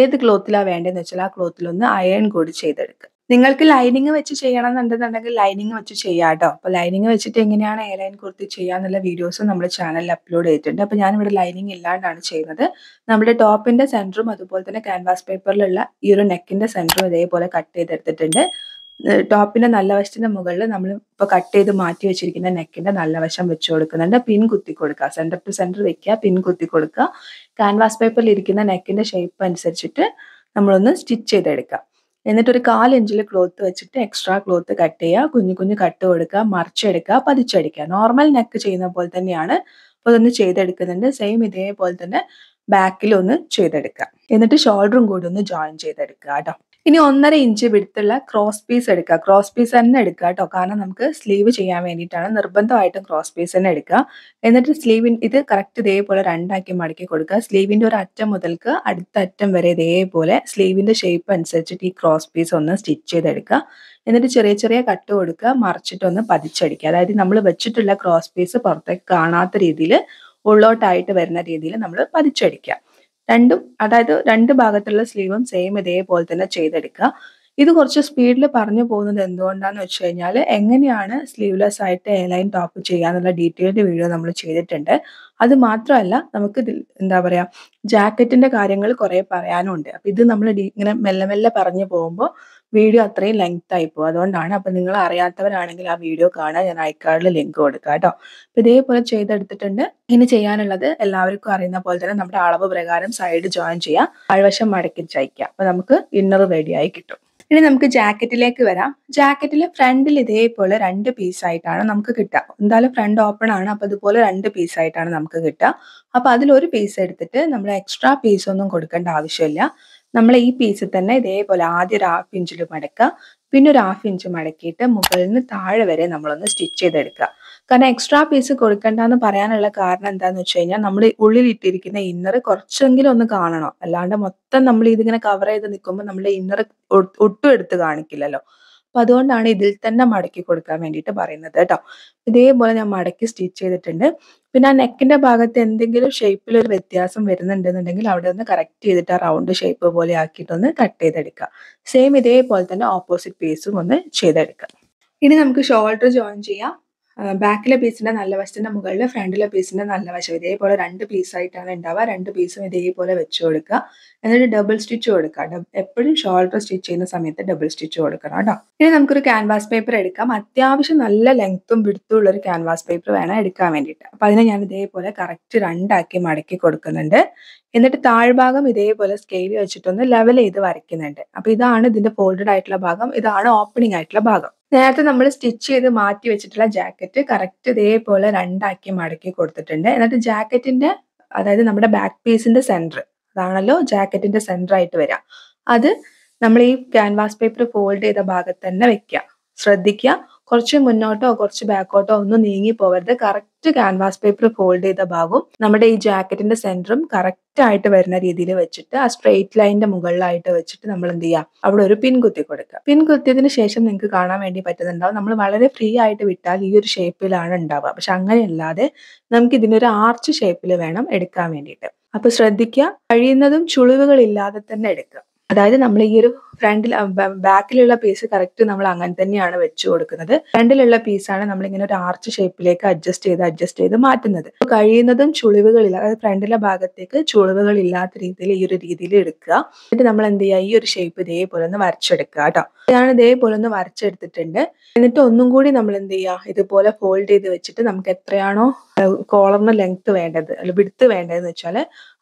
ഏത് ക്ലോത്തിലാണ് വേണ്ടതെന്ന് വെച്ചാൽ ആ ക്ലോത്തിൽ ഒന്ന് അയൺ കൂടി ചെയ്തെടുക്കുക നിങ്ങൾക്ക് ലൈനിങ് വെച്ച് ചെയ്യണം എന്നുണ്ടെന്നുണ്ടെങ്കിൽ ലൈനിങ് വെച്ച് ചെയ്യാം കേട്ടോ അപ്പോൾ ലൈനിങ് വെച്ചിട്ട് എങ്ങനെയാണ് എയർ ലൈൻ കുർത്തി ചെയ്യുക എന്നുള്ള വീഡിയോസ് നമ്മുടെ ചാനലിൽ അപ്ലോഡ് ചെയ്തിട്ടുണ്ട് അപ്പോൾ ഞാനിവിടെ ലൈനിങ് ഇല്ലാണ്ടാണ് ചെയ്യുന്നത് നമ്മുടെ ടോപ്പിന്റെ സെന്ററും അതുപോലെ തന്നെ ക്യാൻവാസ് പേപ്പറിലുള്ള ഈ ഒരു നെക്കിന്റെ സെന്ററും ഇതേപോലെ കട്ട് ചെയ്തെടുത്തിട്ടുണ്ട് ടോപ്പിന്റെ നല്ല വശത്തിന്റെ മുകളിൽ നമ്മൾ ഇപ്പൊ കട്ട് ചെയ്ത് മാറ്റി വെച്ചിരിക്കുന്ന നെക്കിന്റെ നല്ല വശം വെച്ച് കൊടുക്കുന്നുണ്ട് പിൻ കുത്തി കൊടുക്കുക സെന്റർ ടു സെന്റർ വെക്കുക പിൻ കുത്തി കൊടുക്കുക കാൻവാസ് പേപ്പറിൽ ഇരിക്കുന്ന നെക്കിന്റെ ഷേപ്പ് അനുസരിച്ചിട്ട് നമ്മളൊന്ന് സ്റ്റിച്ച് ചെയ്തെടുക്കുക എന്നിട്ട് ഒരു കാൽ ഇഞ്ചിൽ ക്ലോത്ത് വെച്ചിട്ട് എക്സ്ട്രാ ക്ലോത്ത് കട്ട് ചെയ്യുക കുഞ്ഞു കുഞ്ഞു കട്ട് കൊടുക്കുക മറിച്ചെടുക്കുക പതിച്ചടിക്കുക നോർമൽ നെക്ക് ചെയ്യുന്ന പോലെ തന്നെയാണ് അപ്പോൾ അതൊന്ന് ചെയ്തെടുക്കുന്നുണ്ട് സെയിം ഇതേപോലെ തന്നെ ബാക്കിലൊന്ന് ചെയ്തെടുക്കുക എന്നിട്ട് ഷോൾഡറും കൂടി ഒന്ന് ജോയിൻ ചെയ്തെടുക്കുക കേട്ടോ ഇനി ഒന്നര ഇഞ്ച് വിടുത്തുള്ള ക്രോസ് പീസ് എടുക്കുക ക്രോസ് പീസ് തന്നെ എടുക്കുക കേട്ടോ കാരണം നമുക്ക് സ്ലീവ് ചെയ്യാൻ വേണ്ടിയിട്ടാണ് നിർബന്ധമായിട്ടും ക്രോസ് പീസ് തന്നെ എടുക്കുക എന്നിട്ട് സ്ലീവിൻ ഇത് കറക്റ്റ് ഇതേപോലെ രണ്ടാക്കി മടക്കി കൊടുക്കുക സ്ലീവിൻ്റെ ഒരു അറ്റം മുതൽക്ക് അടുത്ത അറ്റം വരെ ഇതേപോലെ സ്ലീവിൻ്റെ ഷേപ്പ് അനുസരിച്ചിട്ട് ഈ ക്രോസ് പീസ് ഒന്ന് സ്റ്റിച്ച് ചെയ്തെടുക്കുക എന്നിട്ട് ചെറിയ ചെറിയ കട്ട് കൊടുക്കുക മറിച്ചിട്ടൊന്ന് പതിച്ചടിക്കുക അതായത് നമ്മൾ വെച്ചിട്ടുള്ള ക്രോസ് പീസ് പുറത്തേക്ക് കാണാത്ത രീതിയിൽ ഉള്ളോട്ടായിട്ട് വരുന്ന രീതിയിൽ നമ്മൾ പതിച്ചടിക്കുക രണ്ടും അതായത് രണ്ട് ഭാഗത്തുള്ള സ്ലീവും സെയിം ഇതേപോലെ തന്നെ ചെയ്തെടുക്കുക ഇത് കുറച്ച് സ്പീഡിൽ പറഞ്ഞു പോകുന്നത് എന്തുകൊണ്ടാന്ന് വെച്ച് കഴിഞ്ഞാൽ എങ്ങനെയാണ് സ്ലീവ്ലെസ് ആയിട്ട് എയർലൈൻ ടോപ്പ് ചെയ്യാന്നുള്ള ഡീറ്റെയിൽഡ് വീഡിയോ നമ്മൾ ചെയ്തിട്ടുണ്ട് അത് മാത്രമല്ല നമുക്ക് എന്താ പറയാ ജാക്കറ്റിന്റെ കാര്യങ്ങൾ കുറേ പറയാനുണ്ട് അപ്പൊ ഇത് നമ്മൾ ഇങ്ങനെ മെല്ലെ മെല്ലെ പറഞ്ഞു പോകുമ്പോൾ വീഡിയോ അത്രയും ലെങ്ത് ആയി പോകും അതുകൊണ്ടാണ് അപ്പൊ നിങ്ങൾ അറിയാത്തവരാണെങ്കിൽ ആ വീഡിയോ കാണാൻ ഞാൻ ഐക്കാർഡിൽ ലിങ്ക് കൊടുക്കാം കേട്ടോ അപ്പൊ ഇതേപോലെ ചെയ്തെടുത്തിട്ടുണ്ട് ഇനി ചെയ്യാനുള്ളത് എല്ലാവർക്കും അറിയുന്ന പോലെ തന്നെ നമ്മുടെ അളവ് പ്രകാരം സൈഡ് ജോയിൻ ചെയ്യാം അഴവശം മടക്കി ചയ്ക്കുക അപ്പൊ നമുക്ക് ഇന്നർ റെഡിയായി കിട്ടും ഇനി നമുക്ക് ജാക്കറ്റിലേക്ക് വരാം ജാക്കറ്റിൽ ഫ്രണ്ടിൽ ഇതേപോലെ രണ്ട് പീസ് ആയിട്ടാണ് നമുക്ക് കിട്ടുക എന്തായാലും ഫ്രണ്ട് ഓപ്പൺ ആണ് അപ്പോൾ ഇതുപോലെ രണ്ട് പീസ് ആയിട്ടാണ് നമുക്ക് കിട്ടുക അപ്പോൾ അതിലൊരു പീസ് എടുത്തിട്ട് നമ്മൾ എക്സ്ട്രാ പീസ് ഒന്നും കൊടുക്കേണ്ട ആവശ്യമില്ല നമ്മൾ ഈ പീസ് തന്നെ ഇതേപോലെ ആദ്യം ഒരു ഹാഫ് ഇഞ്ചിൽ മടക്കുക പിന്നെ ഒരു ഹാഫ് ഇഞ്ച് മടക്കിയിട്ട് മുകളിൽ നിന്ന് താഴെ വരെ നമ്മളൊന്ന് സ്റ്റിച്ച് ചെയ്തെടുക്കുക കാരണം എക്സ്ട്രാ പീസ് കൊടുക്കണ്ടെന്ന് പറയാനുള്ള കാരണം എന്താണെന്ന് വെച്ച് കഴിഞ്ഞാൽ നമ്മൾ ഉള്ളിലിട്ടിരിക്കുന്ന ഇന്നർ കുറച്ചെങ്കിലും ഒന്ന് കാണണം അല്ലാണ്ട് മൊത്തം നമ്മൾ ഇതിങ്ങനെ കവർ ചെയ്ത് നിൽക്കുമ്പോൾ നമ്മൾ ഇന്നർ ഒട്ടും എടുത്ത് കാണിക്കില്ലല്ലോ അപ്പൊ അതുകൊണ്ടാണ് ഇതിൽ തന്നെ മടക്കി കൊടുക്കാൻ വേണ്ടിയിട്ട് പറയുന്നത് കേട്ടോ ഇതേപോലെ ഞാൻ മടക്കി സ്റ്റിച്ച് ചെയ്തിട്ടുണ്ട് പിന്നെ ആ നെക്കിന്റെ ഭാഗത്ത് എന്തെങ്കിലും ഷേപ്പിൽ ഒരു വ്യത്യാസം വരുന്നുണ്ടെന്നുണ്ടെങ്കിൽ അവിടെ ഒന്ന് കറക്റ്റ് ചെയ്തിട്ട് ആ റൗണ്ട് ഷേപ്പ് പോലെ ആക്കിയിട്ടൊന്ന് കട്ട് ചെയ്തെടുക്കുക സെയിം ഇതേപോലെ തന്നെ ഓപ്പോസിറ്റ് പീസും ഒന്ന് ചെയ്തെടുക്കുക ഇനി നമുക്ക് ഷോൾഡർ ജോയിൻ ചെയ്യാം ബാക്കിലെ പീസിൻ്റെ നല്ല വശത്തിൻ്റെ മുകളിൽ ഫ്രണ്ടിലെ പീസിൻ്റെ നല്ല വശം ഇതേപോലെ രണ്ട് പീസായിട്ടാണ് ഉണ്ടാവുക രണ്ട് പീസും ഇതേപോലെ വെച്ച് കൊടുക്കുക എന്നിട്ട് ഡബിൾ സ്റ്റിച്ച് കൊടുക്കുക എപ്പോഴും ഷോൾഡർ സ്റ്റിച്ച് ചെയ്യുന്ന സമയത്ത് ഡബിൾ സ്റ്റിച്ച് കൊടുക്കണം കേട്ടോ ഇനി നമുക്കൊരു ക്യാൻവാസ് പേപ്പർ എടുക്കാം അത്യാവശ്യം നല്ല ലെങ്ത്തും വിടുത്തും ഉള്ളൊരു ക്യാൻവാസ് പേപ്പർ വേണം എടുക്കാൻ വേണ്ടിയിട്ട് അപ്പം അതിനെ ഞാൻ ഇതേപോലെ കറക്റ്റ് രണ്ടാക്കി മടക്കി കൊടുക്കുന്നുണ്ട് എന്നിട്ട് താഴ്ഭാഗം ഇതേപോലെ സ്കെയിൽ വെച്ചിട്ടൊന്ന് ലെവൽ ചെയ്ത് വരയ്ക്കുന്നുണ്ട് അപ്പം ഇതാണ് ഇതിൻ്റെ ഫോൾഡഡ് ആയിട്ടുള്ള ഭാഗം ഇതാണ് ഓപ്പണിംഗ് ആയിട്ടുള്ള ഭാഗം നേരത്തെ നമ്മൾ സ്റ്റിച്ച് ചെയ്ത് മാറ്റി വെച്ചിട്ടുള്ള ജാക്കറ്റ് കറക്റ്റ് ഇതേപോലെ രണ്ടാക്കി മടക്കി കൊടുത്തിട്ടുണ്ട് എന്നിട്ട് ജാക്കറ്റിന്റെ അതായത് നമ്മുടെ ബാക്ക് പീസിന്റെ സെന്റർ അതാണല്ലോ ജാക്കറ്റിന്റെ സെന്റർ ആയിട്ട് വരിക അത് നമ്മൾ ഈ ക്യാൻവാസ് പേപ്പർ ഫോൾഡ് ചെയ്ത ഭാഗത്ത് തന്നെ വെക്കുക ശ്രദ്ധിക്കുക കുറച്ച് മുന്നോട്ടോ കുറച്ച് ബാക്കോട്ടോ ഒന്നും നീങ്ങി പോകരുത് കറക്റ്റ് ക്യാൻവാസ് പേപ്പർ ഫോൾഡ് ചെയ്ത ഭാഗവും നമ്മുടെ ഈ ജാക്കറ്റിന്റെ സെന്ററും കറക്റ്റ് ആയിട്ട് വരുന്ന രീതിയിൽ വെച്ചിട്ട് ആ സ്ട്രെയിറ്റ് ലൈനിന്റെ മുകളിലായിട്ട് വെച്ചിട്ട് നമ്മൾ എന്ത് ചെയ്യാം അവിടെ ഒരു പിൻ കൊടുക്കുക പിൻ ശേഷം നിങ്ങൾക്ക് കാണാൻ വേണ്ടി പറ്റുന്നുണ്ടാവും നമ്മൾ വളരെ ഫ്രീ ആയിട്ട് വിട്ടാൽ ഈ ഒരു ഷേപ്പിലാണ് ഉണ്ടാവുക പക്ഷെ അങ്ങനെയല്ലാതെ നമുക്ക് ഇതിനൊരു ആർച്ച് ഷേപ്പിൽ വേണം എടുക്കാൻ വേണ്ടിയിട്ട് അപ്പൊ ശ്രദ്ധിക്കുക കഴിയുന്നതും ചുളിവുകളില്ലാതെ തന്നെ എടുക്കുക അതായത് നമ്മൾ ഈ ഒരു ഫ്രണ്ടിൽ ബാക്കിലുള്ള പീസ് കറക്റ്റ് നമ്മൾ അങ്ങനെ തന്നെയാണ് വെച്ച് കൊടുക്കുന്നത് ഫ്രണ്ടിലുള്ള പീസാണ് നമ്മളിങ്ങനെ ഒരു ആർച്ച് ഷേപ്പിലേക്ക് അഡ്ജസ്റ്റ് ചെയ്ത് അഡ്ജസ്റ്റ് ചെയ്ത് മാറ്റുന്നത് കഴിയുന്നതും ചുളിവുകളില്ല അതായത് ഫ്രണ്ടിലെ ഭാഗത്തേക്ക് ചുളിവുകൾ ഇല്ലാത്ത രീതിയിൽ ഈ ഒരു രീതിയിൽ എടുക്കുക എന്നിട്ട് നമ്മൾ എന്ത് ചെയ്യുക ഈ ഒരു ഷേപ്പ് ഇതേപോലെ ഒന്ന് വരച്ചെടുക്കുക കേട്ടോ ഞാൻ ഇതേപോലെ ഒന്ന് വരച്ചെടുത്തിട്ടുണ്ട് എന്നിട്ട് ഒന്നും കൂടി നമ്മൾ എന്ത് ചെയ്യുക ഇതുപോലെ ഫോൾഡ് ചെയ്ത് വെച്ചിട്ട് നമുക്ക് എത്രയാണോ കോളറിന് ലെങ്ത് വേണ്ടത് അല്ലെങ്കിൽ വിടുത്ത് വേണ്ടതെന്ന് വെച്ചാൽ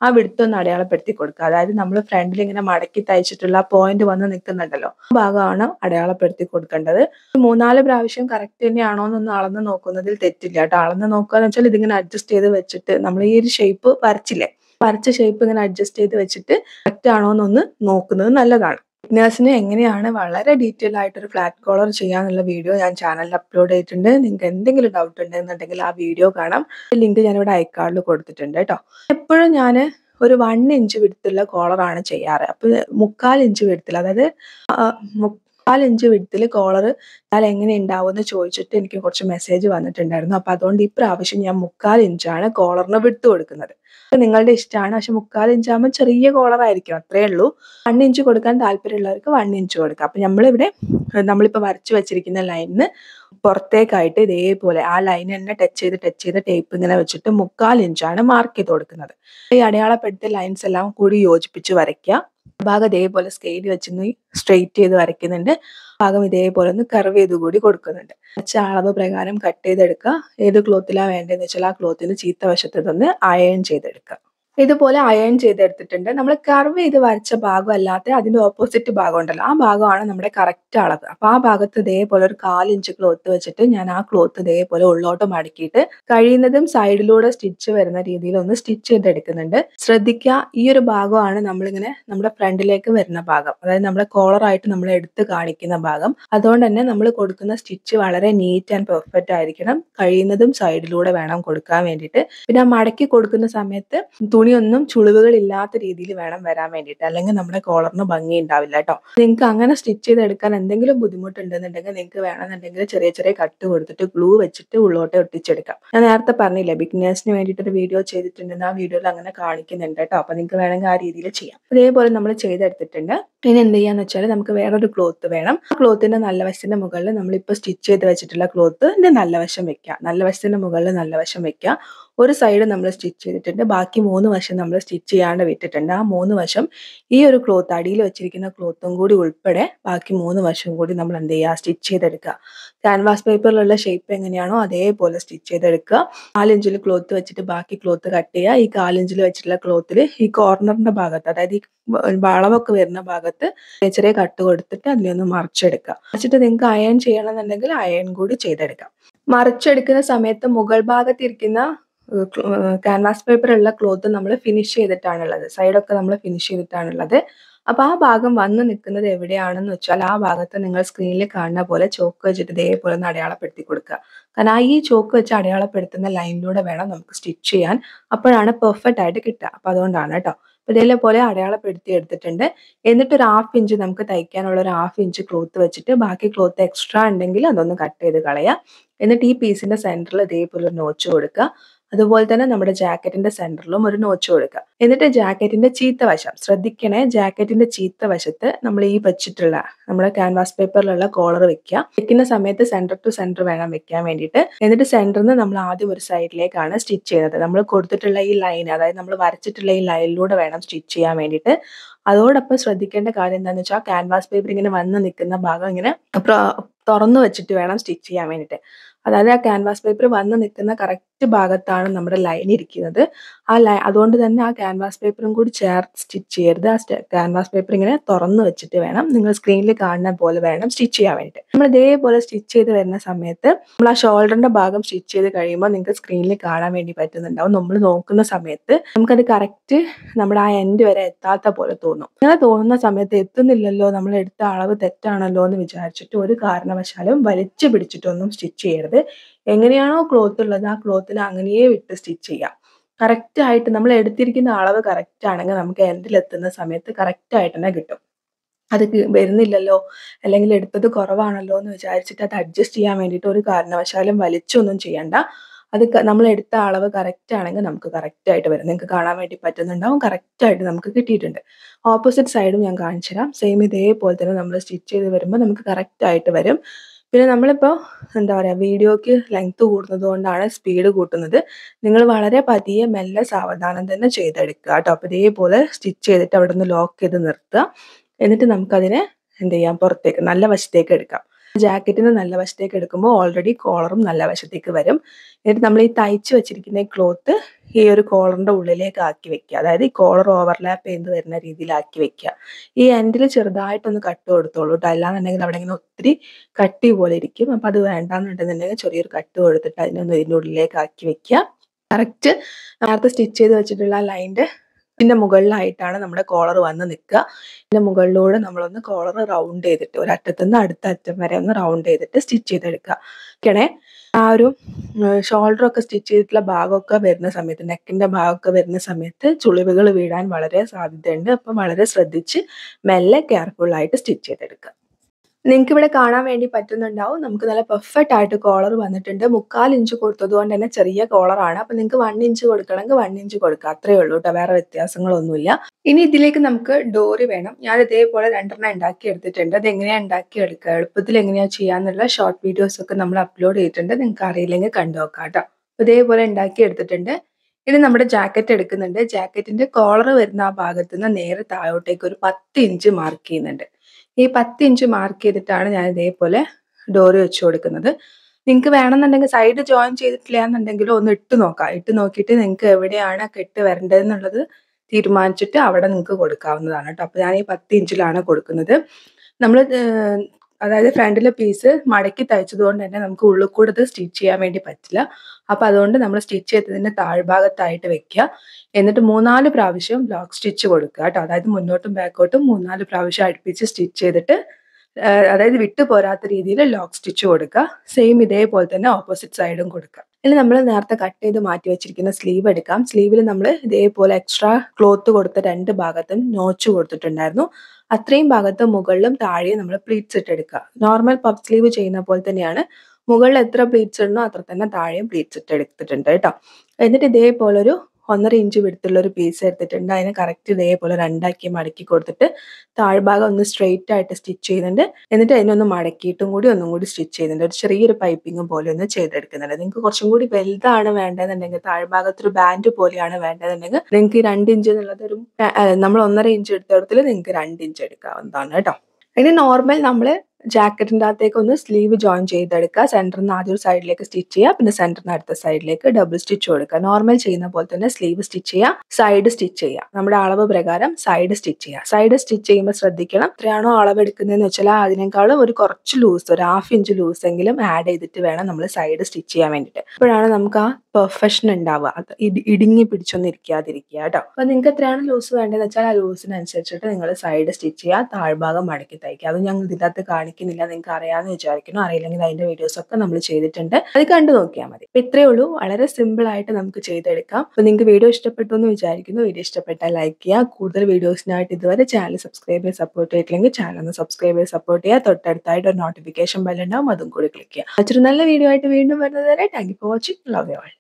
ആ ഒന്ന് അടയാളപ്പെടുത്തി കൊടുക്കുക അതായത് നമ്മൾ ഫ്രണ്ടിൽ ഇങ്ങനെ മടക്കി തയ്ച്ചിട്ടുള്ള പോയിന്റ് വന്ന് നിൽക്കുന്നുണ്ടല്ലോ ആ ഭാഗമാണ് അടയാളപ്പെടുത്തി കൊടുക്കേണ്ടത് മൂന്നാല് പ്രാവശ്യം കറക്റ്റ് തന്നെയാണോ എന്നൊന്ന് അളന്ന് നോക്കുന്നതിൽ തെറ്റില്ല കേട്ടോ അളന്ന് നോക്കുക എന്ന് വെച്ചാൽ ഇതിങ്ങനെ അഡ്ജസ്റ്റ് ചെയ്ത് വെച്ചിട്ട് നമ്മൾ ഈ ഒരു ഷേപ്പ് വരച്ചില്ലേ വരച്ച ഷേപ്പ് ഇങ്ങനെ അഡ്ജസ്റ്റ് ചെയ്ത് വെച്ചിട്ട് കറക്റ്റ് ആണോ എന്നൊന്ന് നോക്കുന്നത് നല്ലതാണ് നഴ്സിനെ എങ്ങനെയാണ് വളരെ ഡീറ്റെയിൽ ആയിട്ട് ഒരു ഫ്ലാറ്റ് കോളർ ചെയ്യാനുള്ള വീഡിയോ ഞാൻ ചാനലിൽ അപ്ലോഡ് ചെയ്തിട്ടുണ്ട് നിങ്ങൾക്ക് എന്തെങ്കിലും ഡൗട്ട് ഉണ്ടെന്നുണ്ടെങ്കിൽ ആ വീഡിയോ കാണാം ലിങ്ക് ഞാനിവിടെ ഐക്കാർഡിൽ കൊടുത്തിട്ടുണ്ട് കേട്ടോ എപ്പോഴും ഞാൻ ഒരു വൺ ഇഞ്ച് വിടുത്തുള്ള കോളറാണ് ചെയ്യാറ് അപ്പോൾ മുക്കാൽ ഇഞ്ച് വിടുത്തുള്ള അതായത് മുക്കാലിഞ്ച് വിടത്തിൽ കോളർ ഞാൻ എങ്ങനെ ഉണ്ടാവുമെന്ന് ചോദിച്ചിട്ട് എനിക്ക് കുറച്ച് മെസ്സേജ് വന്നിട്ടുണ്ടായിരുന്നു അപ്പോൾ അതുകൊണ്ട് ഇപ്രാവശ്യം ഞാൻ മുക്കാൽ ഇഞ്ചാണ് കോളറിന് വിട്ടു കൊടുക്കുന്നത് നിങ്ങളുടെ ഇഷ്ടമാണ് പക്ഷെ മുക്കാൽ ഇഞ്ചാകുമ്പോൾ ചെറിയ കോളറായിരിക്കും അത്രയേ ഉള്ളൂ വൺ ഇഞ്ച് കൊടുക്കാൻ താല്പര്യമുള്ളവർക്ക് വൺ ഇഞ്ച് കൊടുക്കാം അപ്പം നമ്മളിവിടെ നമ്മളിപ്പോൾ വരച്ചു വെച്ചിരിക്കുന്ന ലൈനിന് പുറത്തേക്കായിട്ട് ഇതേപോലെ ആ ലൈൻ തന്നെ ടച്ച് ചെയ്ത് ടച്ച് ചെയ്ത് ടേപ്പ് ഇങ്ങനെ വെച്ചിട്ട് മുക്കാൽ ഇഞ്ചാണ് മാർക്ക് ചെയ്ത് കൊടുക്കുന്നത് ഈ അടയാളപ്പെടുത്തിയ ലൈൻസ് എല്ലാം കൂടി യോജിപ്പിച്ച് വരയ്ക്കുക ഭാഗം ഇതേപോലെ സ്കെയിൽ വെച്ചൊന്ന് സ്ട്രെയിറ്റ് ചെയ്ത് വരയ്ക്കുന്നുണ്ട് ഭാഗം ഇതേപോലെ ഒന്ന് കർവ് ചെയ്ത് കൂടി കൊടുക്കുന്നുണ്ട് വെച്ച അളവ് പ്രകാരം കട്ട് ചെയ്തെടുക്കുക ഏത് ക്ലോത്തിലാണ് വേണ്ടതെന്ന് വെച്ചാൽ ആ ക്ലോത്തിന് ചീത്ത വശത്ത് നിന്ന് അയൺ ചെയ്തെടുക്കുക ഇതുപോലെ അയൺ ചെയ്തെടുത്തിട്ടുണ്ട് നമ്മൾ കർവ് ചെയ്ത് വരച്ച ഭാഗം അല്ലാതെ അതിൻ്റെ ഓപ്പോസിറ്റ് ഭാഗം ഉണ്ടല്ലോ ആ ഭാഗമാണ് നമ്മുടെ കറക്റ്റ് അളവ് അപ്പോൾ ആ ഭാഗത്ത് ഇതേപോലെ ഒരു കാലിഞ്ച് ക്ലോത്ത് വെച്ചിട്ട് ഞാൻ ആ ക്ലോത്ത് ഇതേപോലെ ഉള്ളോട്ട് മടക്കിയിട്ട് കഴിയുന്നതും സൈഡിലൂടെ സ്റ്റിച്ച് വരുന്ന രീതിയിൽ ഒന്ന് സ്റ്റിച്ച് ചെയ്തെടുക്കുന്നുണ്ട് ശ്രദ്ധിക്കുക ഈ ഒരു ഭാഗമാണ് നമ്മളിങ്ങനെ നമ്മുടെ ഫ്രണ്ടിലേക്ക് വരുന്ന ഭാഗം അതായത് നമ്മുടെ കോളറായിട്ട് നമ്മൾ എടുത്ത് കാണിക്കുന്ന ഭാഗം അതുകൊണ്ട് തന്നെ നമ്മൾ കൊടുക്കുന്ന സ്റ്റിച്ച് വളരെ നീറ്റ് ആൻഡ് പെർഫെക്റ്റ് ആയിരിക്കണം കഴിയുന്നതും സൈഡിലൂടെ വേണം കൊടുക്കാൻ വേണ്ടിയിട്ട് പിന്നെ മടക്കി കൊടുക്കുന്ന സമയത്ത് തുണിയൊന്നും ചുളിവുകളില്ലാത്ത രീതിയിൽ വേണം വരാൻ വേണ്ടിയിട്ട് അല്ലെങ്കിൽ നമ്മുടെ കോളറിന് ഭംഗി ഉണ്ടാവില്ല കേട്ടോ നിങ്ങൾക്ക് അങ്ങനെ സ്റ്റിച്ച് ചെയ്തെടുക്കാൻ എന്തെങ്കിലും ബുദ്ധിമുട്ടുണ്ടെന്നുണ്ടെങ്കിൽ നിങ്ങൾക്ക് വേണമെന്നുണ്ടെങ്കിൽ ചെറിയ ചെറിയ കട്ട് കൊടുത്തിട്ട് ഗ്ലൂ വെച്ചിട്ട് ഉള്ളോട്ടെ ഒട്ടിച്ചെടുക്കാം ഞാൻ നേരത്തെ പറഞ്ഞില്ലേ ബിഗ്നേഴ്സിന് വേണ്ടിയിട്ടൊരു വീഡിയോ ചെയ്തിട്ടുണ്ടെന്ന് ആ വീഡിയോയിൽ അങ്ങനെ കാണിക്കുന്നുണ്ട് കേട്ടോ അപ്പൊ നിങ്ങൾക്ക് വേണമെങ്കിൽ ആ രീതിയിൽ ചെയ്യാം അതേപോലെ നമ്മൾ ചെയ്തെടുത്തിട്ടുണ്ട് പിന്നെ എന്ത് ചെയ്യാന്ന് വെച്ചാൽ നമുക്ക് വേറൊരു ക്ലോത്ത് വേണം ആ ക്ലോത്തിന്റെ നല്ല വശത്തിന്റെ മുകളിൽ നമ്മളിപ്പോ സ്റ്റിച്ച് ചെയ്ത് വെച്ചിട്ടുള്ള ക്ലോത്തിന്റെ നല്ല വശം വെക്കാം നല്ല വശത്തിന്റെ മുകളിൽ നല്ല വശം വെക്കാം ഒരു സൈഡ് നമ്മൾ സ്റ്റിച്ച് ചെയ്തിട്ടുണ്ട് ബാക്കി മൂന്ന് വശം നമ്മൾ സ്റ്റിച്ച് ചെയ്യാണ്ട് വിട്ടിട്ടുണ്ട് ആ മൂന്ന് വശം ഈ ഒരു ക്ലോത്ത് അടിയിൽ വെച്ചിരിക്കുന്ന ക്ലോത്തും കൂടി ഉൾപ്പെടെ ബാക്കി മൂന്ന് വശവും കൂടി നമ്മൾ എന്ത് ചെയ്യുക സ്റ്റിച്ച് ചെയ്തെടുക്കുക ക്യാൻവാസ് പേപ്പറിലുള്ള ഷേപ്പ് എങ്ങനെയാണോ അതേപോലെ സ്റ്റിച്ച് ചെയ്തെടുക്കുക കാലിഞ്ചിൽ ക്ലോത്ത് വെച്ചിട്ട് ബാക്കി ക്ലോത്ത് കട്ട് ചെയ്യുക ഈ കാലിഞ്ചിൽ വെച്ചിട്ടുള്ള ക്ലോത്തിൽ ഈ കോർണറിന്റെ ഭാഗത്ത് അതായത് ഈ വളവൊക്കെ വരുന്ന ഭാഗത്ത് ചെറിയ കട്ട് കൊടുത്തിട്ട് അതിലൊന്ന് മറിച്ചെടുക്കുക മറിച്ചിട്ട് നിങ്ങൾക്ക് അയൺ ചെയ്യണമെന്നുണ്ടെങ്കിൽ അയൺ കൂടി ചെയ്തെടുക്കാം മറിച്ചെടുക്കുന്ന സമയത്ത് മുകൾ ഭാഗത്തിരിക്കുന്ന ക്യാൻവാസ് പേപ്പറുള്ള ക്ലോത്ത് നമ്മൾ ഫിനിഷ് ചെയ്തിട്ടാണുള്ളത് സൈഡൊക്കെ നമ്മൾ ഫിനിഷ് ചെയ്തിട്ടാണുള്ളത് അപ്പോൾ ആ ഭാഗം വന്ന് നിൽക്കുന്നത് എവിടെയാണെന്ന് വെച്ചാൽ ആ ഭാഗത്ത് നിങ്ങൾ സ്ക്രീനിൽ കാണുന്ന പോലെ ചോക്ക് വെച്ചിട്ട് ഇതേപോലെ ഒന്ന് അടയാളപ്പെടുത്തി കൊടുക്കുക കാരണം ഈ ചോക്ക് വെച്ച് അടയാളപ്പെടുത്തുന്ന ലൈനിലൂടെ വേണം നമുക്ക് സ്റ്റിച്ച് ചെയ്യാൻ അപ്പോഴാണ് പെർഫെക്റ്റ് ആയിട്ട് കിട്ടുക അപ്പോൾ അതുകൊണ്ടാണ് കേട്ടോ ഇതേപോലെ അടയാളപ്പെടുത്തി എടുത്തിട്ടുണ്ട് എന്നിട്ട് ഒരു ഹാഫ് ഇഞ്ച് നമുക്ക് തയ്ക്കാനുള്ള ഒരു ഹാഫ് ഇഞ്ച് ക്ലോത്ത് വെച്ചിട്ട് ബാക്കി ക്ലോത്ത് എക്സ്ട്രാ ഉണ്ടെങ്കിൽ അതൊന്ന് കട്ട് ചെയ്ത് കളയുക എന്നിട്ട് ഈ പീസിന്റെ സെന്ററിൽ ഇതേപോലെ നോച്ച് കൊടുക്കുക അതുപോലെ തന്നെ നമ്മുടെ ജാക്കറ്റിന്റെ സെന്ററിലും ഒരു നോച്ച് കൊടുക്കുക എന്നിട്ട് ജാക്കറ്റിന്റെ ചീത്ത വശം ശ്രദ്ധിക്കണേ ജാക്കറ്റിന്റെ ചീത്ത വശത്ത് നമ്മൾ ഈ വെച്ചിട്ടുള്ള നമ്മുടെ ക്യാൻവാസ് പേപ്പറിലുള്ള കോളർ വെക്കുക വെക്കുന്ന സമയത്ത് സെന്റർ ടു സെന്റർ വേണം വെക്കാൻ വേണ്ടിയിട്ട് എന്നിട്ട് സെന്ററിൽ നിന്ന് നമ്മൾ ആദ്യം ഒരു സൈഡിലേക്കാണ് സ്റ്റിച്ച് ചെയ്യുന്നത് നമ്മൾ കൊടുത്തിട്ടുള്ള ഈ ലൈൻ അതായത് നമ്മൾ വരച്ചിട്ടുള്ള ഈ ലൈനിലൂടെ വേണം സ്റ്റിച്ച് ചെയ്യാൻ വേണ്ടിയിട്ട് അതോടൊപ്പം ശ്രദ്ധിക്കേണ്ട കാര്യം എന്താണെന്ന് വെച്ചാൽ ക്യാൻവാസ് പേപ്പർ ഇങ്ങനെ വന്ന് നിൽക്കുന്ന ഭാഗം ഇങ്ങനെ തുറന്നു വെച്ചിട്ട് വേണം സ്റ്റിച്ച് ചെയ്യാൻ വേണ്ടിയിട്ട് അതായത് ആ ക്യാൻവാസ് പേപ്പർ വന്ന് നിൽക്കുന്ന കറക്റ്റ് ലെഫ്റ്റ് ഭാഗത്താണ് നമ്മുടെ ലൈൻ ഇരിക്കുന്നത് ആ ലൈ അതുകൊണ്ട് തന്നെ ആ ക്യാൻവാസ് പേപ്പറും കൂടി ചേർത്ത് സ്റ്റിച്ച് ചെയ്യരുത് ആ ക്യാൻവാസ് പേപ്പർ ഇങ്ങനെ തുറന്ന് വെച്ചിട്ട് വേണം നിങ്ങൾ സ്ക്രീനിൽ കാണുന്ന പോലെ വേണം സ്റ്റിച്ച് ചെയ്യാൻ വേണ്ടി നമ്മൾ ഇതേപോലെ സ്റ്റിച്ച് ചെയ്ത് വരുന്ന സമയത്ത് നമ്മൾ ആ ഷോൾഡറിന്റെ ഭാഗം സ്റ്റിച്ച് ചെയ്ത് കഴിയുമ്പോൾ നിങ്ങൾക്ക് സ്ക്രീനിൽ കാണാൻ വേണ്ടി പറ്റുന്നുണ്ടാവും നമ്മൾ നോക്കുന്ന സമയത്ത് നമുക്കത് കറക്റ്റ് നമ്മുടെ ആ എൻഡ് വരെ എത്താത്ത പോലെ തോന്നും അങ്ങനെ തോന്നുന്ന സമയത്ത് എത്തുന്നില്ലല്ലോ നമ്മൾ എടുത്ത അളവ് തെറ്റാണല്ലോ എന്ന് വിചാരിച്ചിട്ട് ഒരു കാരണവശാലും വലിച്ചു പിടിച്ചിട്ടൊന്നും സ്റ്റിച്ച് ചെയ്യരുത് എങ്ങനെയാണോ ക്ലോത്ത് ഉള്ളത് ആ ക്ലോത്തിന് അങ്ങനെയേ വിട്ട് സ്റ്റിച്ച് ചെയ്യാം കറക്റ്റ് ആയിട്ട് നമ്മൾ എടുത്തിരിക്കുന്ന അളവ് കറക്റ്റ് ആണെങ്കിൽ നമുക്ക് എൻഡിലെത്തുന്ന സമയത്ത് കറക്റ്റ് ആയിട്ട് തന്നെ കിട്ടും അത് വരുന്നില്ലല്ലോ അല്ലെങ്കിൽ എടുത്തത് കുറവാണല്ലോ എന്ന് വിചാരിച്ചിട്ട് അത് അഡ്ജസ്റ്റ് ചെയ്യാൻ വേണ്ടിയിട്ട് ഒരു കാരണവശാലും വലിച്ചൊന്നും ചെയ്യണ്ട അത് നമ്മൾ എടുത്ത അളവ് കറക്റ്റ് ആണെങ്കിൽ നമുക്ക് കറക്റ്റ് ആയിട്ട് വരും നിങ്ങൾക്ക് കാണാൻ വേണ്ടി പറ്റുന്നുണ്ടാവും കറക്റ്റ് ആയിട്ട് നമുക്ക് കിട്ടിയിട്ടുണ്ട് ഓപ്പോസിറ്റ് സൈഡും ഞാൻ കാണിച്ചു തരാം സെയിം ഇതേപോലെ തന്നെ നമ്മൾ സ്റ്റിച്ച് ചെയ്ത് വരുമ്പോൾ നമുക്ക് കറക്റ്റ് ആയിട്ട് വരും പിന്നെ നമ്മളിപ്പോൾ എന്താ പറയുക വീഡിയോയ്ക്ക് ലെങ്ത് കൂടുന്നത് കൊണ്ടാണ് സ്പീഡ് കൂട്ടുന്നത് നിങ്ങൾ വളരെ പതിയെ മെല്ലെ സാവധാനം തന്നെ ചെയ്തെടുക്കുക കേട്ടോ അപ്പോൾ ഇതേപോലെ സ്റ്റിച്ച് ചെയ്തിട്ട് അവിടെ നിന്ന് ലോക്ക് ചെയ്ത് നിർത്തുക എന്നിട്ട് നമുക്കതിനെ എന്ത് ചെയ്യാം പുറത്തേക്ക് നല്ല വശത്തേക്ക് എടുക്കാം ജാക്കറ്റിൻ്റെ നല്ല വശത്തേക്ക് എടുക്കുമ്പോൾ ഓൾറെഡി കോളറും നല്ല വശത്തേക്ക് വരും എന്നിട്ട് നമ്മൾ ഈ തയ്ച്ച് വെച്ചിരിക്കുന്ന ക്ലോത്ത് ഈ ഒരു കോളറിൻ്റെ ഉള്ളിലേക്ക് ആക്കി വെക്കുക അതായത് ഈ കോളർ ഓവർലാപ്പ് ചെയ്ത് വരുന്ന രീതിയിലാക്കി വെക്കുക ഈ എൻഡിൽ ചെറുതായിട്ടൊന്ന് കട്ട് കൊടുത്തോളൂ കേട്ടോ അല്ലാന്നുണ്ടെങ്കിൽ അവിടെ ഇങ്ങനെ ഒത്തിരി കട്ടി പോലെ ഇരിക്കും അപ്പം അത് വേണ്ടാന്നുണ്ടെന്നുണ്ടെങ്കിൽ ചെറിയൊരു കട്ട് കൊടുത്തിട്ട് അതിനൊന്ന് ഇതിൻ്റെ ഉള്ളിലേക്ക് ആക്കി വെക്കുക കറക്റ്റ് നേരത്തെ സ്റ്റിച്ച് ചെയ്ത് വെച്ചിട്ടുള്ള ലൈൻ്റെ ഇതിന്റെ മുകളിലായിട്ടാണ് നമ്മുടെ കോളർ വന്ന് നിൽക്കുക ഇതിന്റെ മുകളിലൂടെ നമ്മളൊന്ന് കോളർ റൗണ്ട് ചെയ്തിട്ട് ഒരറ്റത്തുനിന്ന് അടുത്ത അറ്റം വരെ ഒന്ന് റൗണ്ട് ചെയ്തിട്ട് സ്റ്റിച്ച് ചെയ്തെടുക്കുക ഓക്കെയാണേ ആ ഒരു ഷോൾഡർ ഒക്കെ സ്റ്റിച്ച് ചെയ്തിട്ടുള്ള ഭാഗമൊക്കെ വരുന്ന സമയത്ത് നെക്കിന്റെ ഭാഗമൊക്കെ വരുന്ന സമയത്ത് ചുളിവുകൾ വീഴാൻ വളരെ സാധ്യതയുണ്ട് അപ്പം വളരെ ശ്രദ്ധിച്ച് മെല്ലെ കെയർഫുള്ളായിട്ട് സ്റ്റിച്ച് ചെയ്തെടുക്കുക നിങ്ങൾക്ക് ഇവിടെ കാണാൻ വേണ്ടി പറ്റുന്നുണ്ടാവും നമുക്ക് നല്ല പെർഫെക്റ്റ് ആയിട്ട് കോളർ വന്നിട്ടുണ്ട് മുക്കാൽ ഇഞ്ച് കൊടുത്തത് കൊണ്ട് തന്നെ ചെറിയ കോളറാണ് അപ്പൊ നിങ്ങൾക്ക് വൺ ഇഞ്ച് കൊടുക്കണമെങ്കിൽ വൺ ഇഞ്ച് കൊടുക്കുക അത്രേ ഉള്ളൂ കേട്ടോ വേറെ വ്യത്യാസങ്ങളൊന്നുമില്ല ഇനി ഇതിലേക്ക് നമുക്ക് ഡോറി വേണം ഞാൻ ഇതേപോലെ രണ്ടെണ്ണം ഉണ്ടാക്കി എടുത്തിട്ടുണ്ട് അത് എങ്ങനെയാണ് ഉണ്ടാക്കി എടുക്കുക എളുപ്പത്തിൽ എങ്ങനെയാ ചെയ്യാന്നുള്ള ഷോർട്ട് വീഡിയോസ് ഒക്കെ നമ്മൾ അപ്ലോഡ് ചെയ്തിട്ടുണ്ട് നിങ്ങൾക്ക് അറിയില്ലെങ്കിൽ കണ്ടു കേട്ടോ അപ്പൊ ഇതേപോലെ ഉണ്ടാക്കി എടുത്തിട്ടുണ്ട് ഇനി നമ്മുടെ ജാക്കറ്റ് എടുക്കുന്നുണ്ട് ജാക്കറ്റിന്റെ കോളർ വരുന്ന ആ ഭാഗത്ത് നിന്ന് നേരെ താഴോട്ടേക്ക് ഒരു പത്ത് ഇഞ്ച് മാർക്ക് ചെയ്യുന്നുണ്ട് ഈ പത്ത് ഇഞ്ച് മാർക്ക് ചെയ്തിട്ടാണ് ഞാൻ ഇതേപോലെ ഡോറ് വെച്ച് കൊടുക്കുന്നത് നിങ്ങൾക്ക് വേണമെന്നുണ്ടെങ്കിൽ സൈഡ് ജോയിൻ ചെയ്തിട്ടില്ല എന്നുണ്ടെങ്കിൽ ഒന്ന് ഇട്ട് നോക്കാം ഇട്ട് നോക്കിയിട്ട് നിങ്ങൾക്ക് എവിടെയാണ് കെട്ട് വരേണ്ടതെന്നുള്ളത് തീരുമാനിച്ചിട്ട് അവിടെ നിങ്ങൾക്ക് കൊടുക്കാവുന്നതാണ് കേട്ടോ അപ്പോൾ ഞാൻ ഈ പത്ത് ഇഞ്ചിലാണ് കൊടുക്കുന്നത് നമ്മൾ അതായത് ഫ്രണ്ടിലെ പീസ് മടക്കി തയ്ച്ചത് കൊണ്ട് തന്നെ നമുക്ക് ഉള്ളിൽ സ്റ്റിച്ച് ചെയ്യാൻ വേണ്ടി പറ്റില്ല അപ്പോൾ അതുകൊണ്ട് നമ്മൾ സ്റ്റിച്ച് ചെയ്തതിൻ്റെ താഴ്ഭാഗത്തായിട്ട് വെക്കുക എന്നിട്ട് മൂന്നാല് പ്രാവശ്യം ലോക്ക് സ്റ്റിച്ച് കൊടുക്കുക കേട്ടോ അതായത് മുന്നോട്ടും ബാക്കോട്ടും മൂന്നാല് പ്രാവശ്യം അടുപ്പിച്ച് സ്റ്റിച്ച് ചെയ്തിട്ട് അതായത് വിട്ടു പോരാത്ത രീതിയിൽ ലോക്ക് സ്റ്റിച്ച് കൊടുക്കുക സെയിം ഇതേപോലെ തന്നെ ഓപ്പോസിറ്റ് സൈഡും കൊടുക്കുക ഇനി നമ്മൾ നേരത്തെ കട്ട് ചെയ്ത് മാറ്റി വെച്ചിരിക്കുന്ന സ്ലീവ് എടുക്കാം സ്ലീവിൽ നമ്മൾ ഇതേപോലെ എക്സ്ട്രാ ക്ലോത്ത് കൊടുത്ത രണ്ട് ഭാഗത്തും നോച്ച് കൊടുത്തിട്ടുണ്ടായിരുന്നു അത്രയും ഭാഗത്ത് മുകളിലും താഴെയും നമ്മൾ പ്ലീറ്റ്സ് ഇട്ടെടുക്കുക നോർമൽ പഫ് സ്ലീവ് ചെയ്യുന്ന പോലെ തന്നെയാണ് മുകളിൽ എത്ര പ്ലീറ്റ്സ് ഇടണോ അത്ര തന്നെ താഴെയും പ്ലീറ്റ്സ് ഇട്ട് എടുത്തിട്ടുണ്ട് കേട്ടോ എന്നിട്ട് ഇതേപോലൊരു ഒന്നര ഇഞ്ച് വിടുത്തുള്ളൊരു ഒരു പീസ് എടുത്തിട്ടുണ്ട് അതിനെ കറക്റ്റ് ഇതേപോലെ രണ്ടാക്കി മടക്കി കൊടുത്തിട്ട് താഴ്ഭാഗം ഒന്ന് സ്ട്രെയിറ്റ് ആയിട്ട് സ്റ്റിച്ച് ചെയ്യുന്നുണ്ട് എന്നിട്ട് അതിനൊന്ന് മടക്കിയിട്ടും കൂടി ഒന്നും കൂടി സ്റ്റിച്ച് ചെയ്യുന്നുണ്ട് ഒരു ചെറിയൊരു പൈപ്പിംഗ് പോലെ ഒന്ന് ചെയ്തെടുക്കുന്നുണ്ട് നിങ്ങൾക്ക് കുറച്ചും കൂടി വലുതാണ് വേണ്ടതെന്നുണ്ടെങ്കിൽ ഒരു ബാൻഡ് പോലെയാണ് വേണ്ടതെന്നുണ്ടെങ്കിൽ നിങ്ങൾക്ക് രണ്ട് ഇഞ്ച് എന്നുള്ളത് ഒരു നമ്മൾ ഒന്നര ഇഞ്ച് എടുത്തിടത്തിൽ നിങ്ങൾക്ക് രണ്ട് ഇഞ്ച് എടുക്കാവുന്നതാണ് കേട്ടോ ഇനി നോർമൽ നമ്മൾ ജാക്കറ്റിൻ്റെ അകത്തേക്ക് ഒന്ന് സ്ലീവ് ജോയിൻ ചെയ്തെടുക്കുക സെൻറ്ററിൽ നിന്ന് ആദ്യം ഒരു സൈഡിലേക്ക് സ്റ്റിച്ച് ചെയ്യുക പിന്നെ സെൻറ്ററിന് അടുത്ത സൈഡിലേക്ക് ഡബിൾ സ്റ്റിച്ച് കൊടുക്കുക നോർമൽ ചെയ്യുന്ന പോലെ തന്നെ സ്ലീവ് സ്റ്റിച്ച് ചെയ്യുക സൈഡ് സ്റ്റിച്ച് ചെയ്യുക നമ്മുടെ അളവ് പ്രകാരം സൈഡ് സ്റ്റിച്ച് ചെയ്യുക സൈഡ് സ്റ്റിച്ച് ചെയ്യുമ്പോൾ ശ്രദ്ധിക്കണം എത്രയാണോ അളവ് എടുക്കുന്നതെന്ന് വെച്ചാൽ അതിനേക്കാളും ഒരു കുറച്ച് ലൂസ് ഒരു ഹാഫ് ഇഞ്ച് ലൂസ് എങ്കിലും ആഡ് ചെയ്തിട്ട് വേണം നമ്മൾ സൈഡ് സ്റ്റിച്ച് ചെയ്യാൻ വേണ്ടിയിട്ട് അപ്പോഴാണ് നമുക്ക് ആ പെർഫെക്ഷൻ ഉണ്ടാവുക അത് ഇടുങ്ങി പിടിച്ചൊന്നും ഇരിക്കാതിരിക്കുക കേട്ടോ അപ്പം നിങ്ങൾക്ക് എത്രയാണ് ലൂസ് വേണ്ടതെന്ന് വെച്ചാൽ ആ ലൂസിനനുസരിച്ചിട്ട് നിങ്ങൾ സൈഡ് സ്റ്റിച്ച് ചെയ്യുക താഴ്ഭാഗം മടക്കി തയ്ക്കുക അത് ഞങ്ങൾ ഇതിനകത്ത് കാണിക്കും കാണിക്കുന്നില്ല നിങ്ങൾക്ക് അറിയാമെന്ന് വിചാരിക്കുന്നു അറിയില്ലെങ്കിൽ അതിന്റെ വീഡിയോസ് ഒക്കെ നമ്മൾ ചെയ്തിട്ടുണ്ട് അത് കണ്ടു നോക്കിയാൽ മതി അപ്പൊ ഇത്രയേ ഉള്ളൂ വളരെ സിമ്പിൾ ആയിട്ട് നമുക്ക് ചെയ്തെടുക്കാം അപ്പൊ നിങ്ങൾക്ക് വീഡിയോ ഇഷ്ടപ്പെട്ടു എന്ന് വിചാരിക്കുന്നു വീഡിയോ ഇഷ്ടപ്പെട്ടാൽ ലൈക്ക് ചെയ്യുക കൂടുതൽ വീഡിയോസിനായിട്ട് ഇതുവരെ ചാനൽ സബ്സ്ക്രൈബ് ചെയ്ത് സപ്പോർട്ട് ചെയ്തിട്ടില്ലെങ്കിൽ ചാനൽ ഒന്ന് സബ്സ്ക്രൈബ് ചെയ്ത് സപ്പോർട്ട് ചെയ്യുക തൊട്ടടുത്തായിട്ട് ഒരു നോട്ടിഫിക്കേഷൻ ബെല്ലുണ്ടാവും അതും കൂടി ക്ലിക്ക് ചെയ്യുക മറ്റൊരു നല്ല വീഡിയോ ആയിട്ട് വീണ്ടും വരുന്നത് വരെ thank you for watching love you all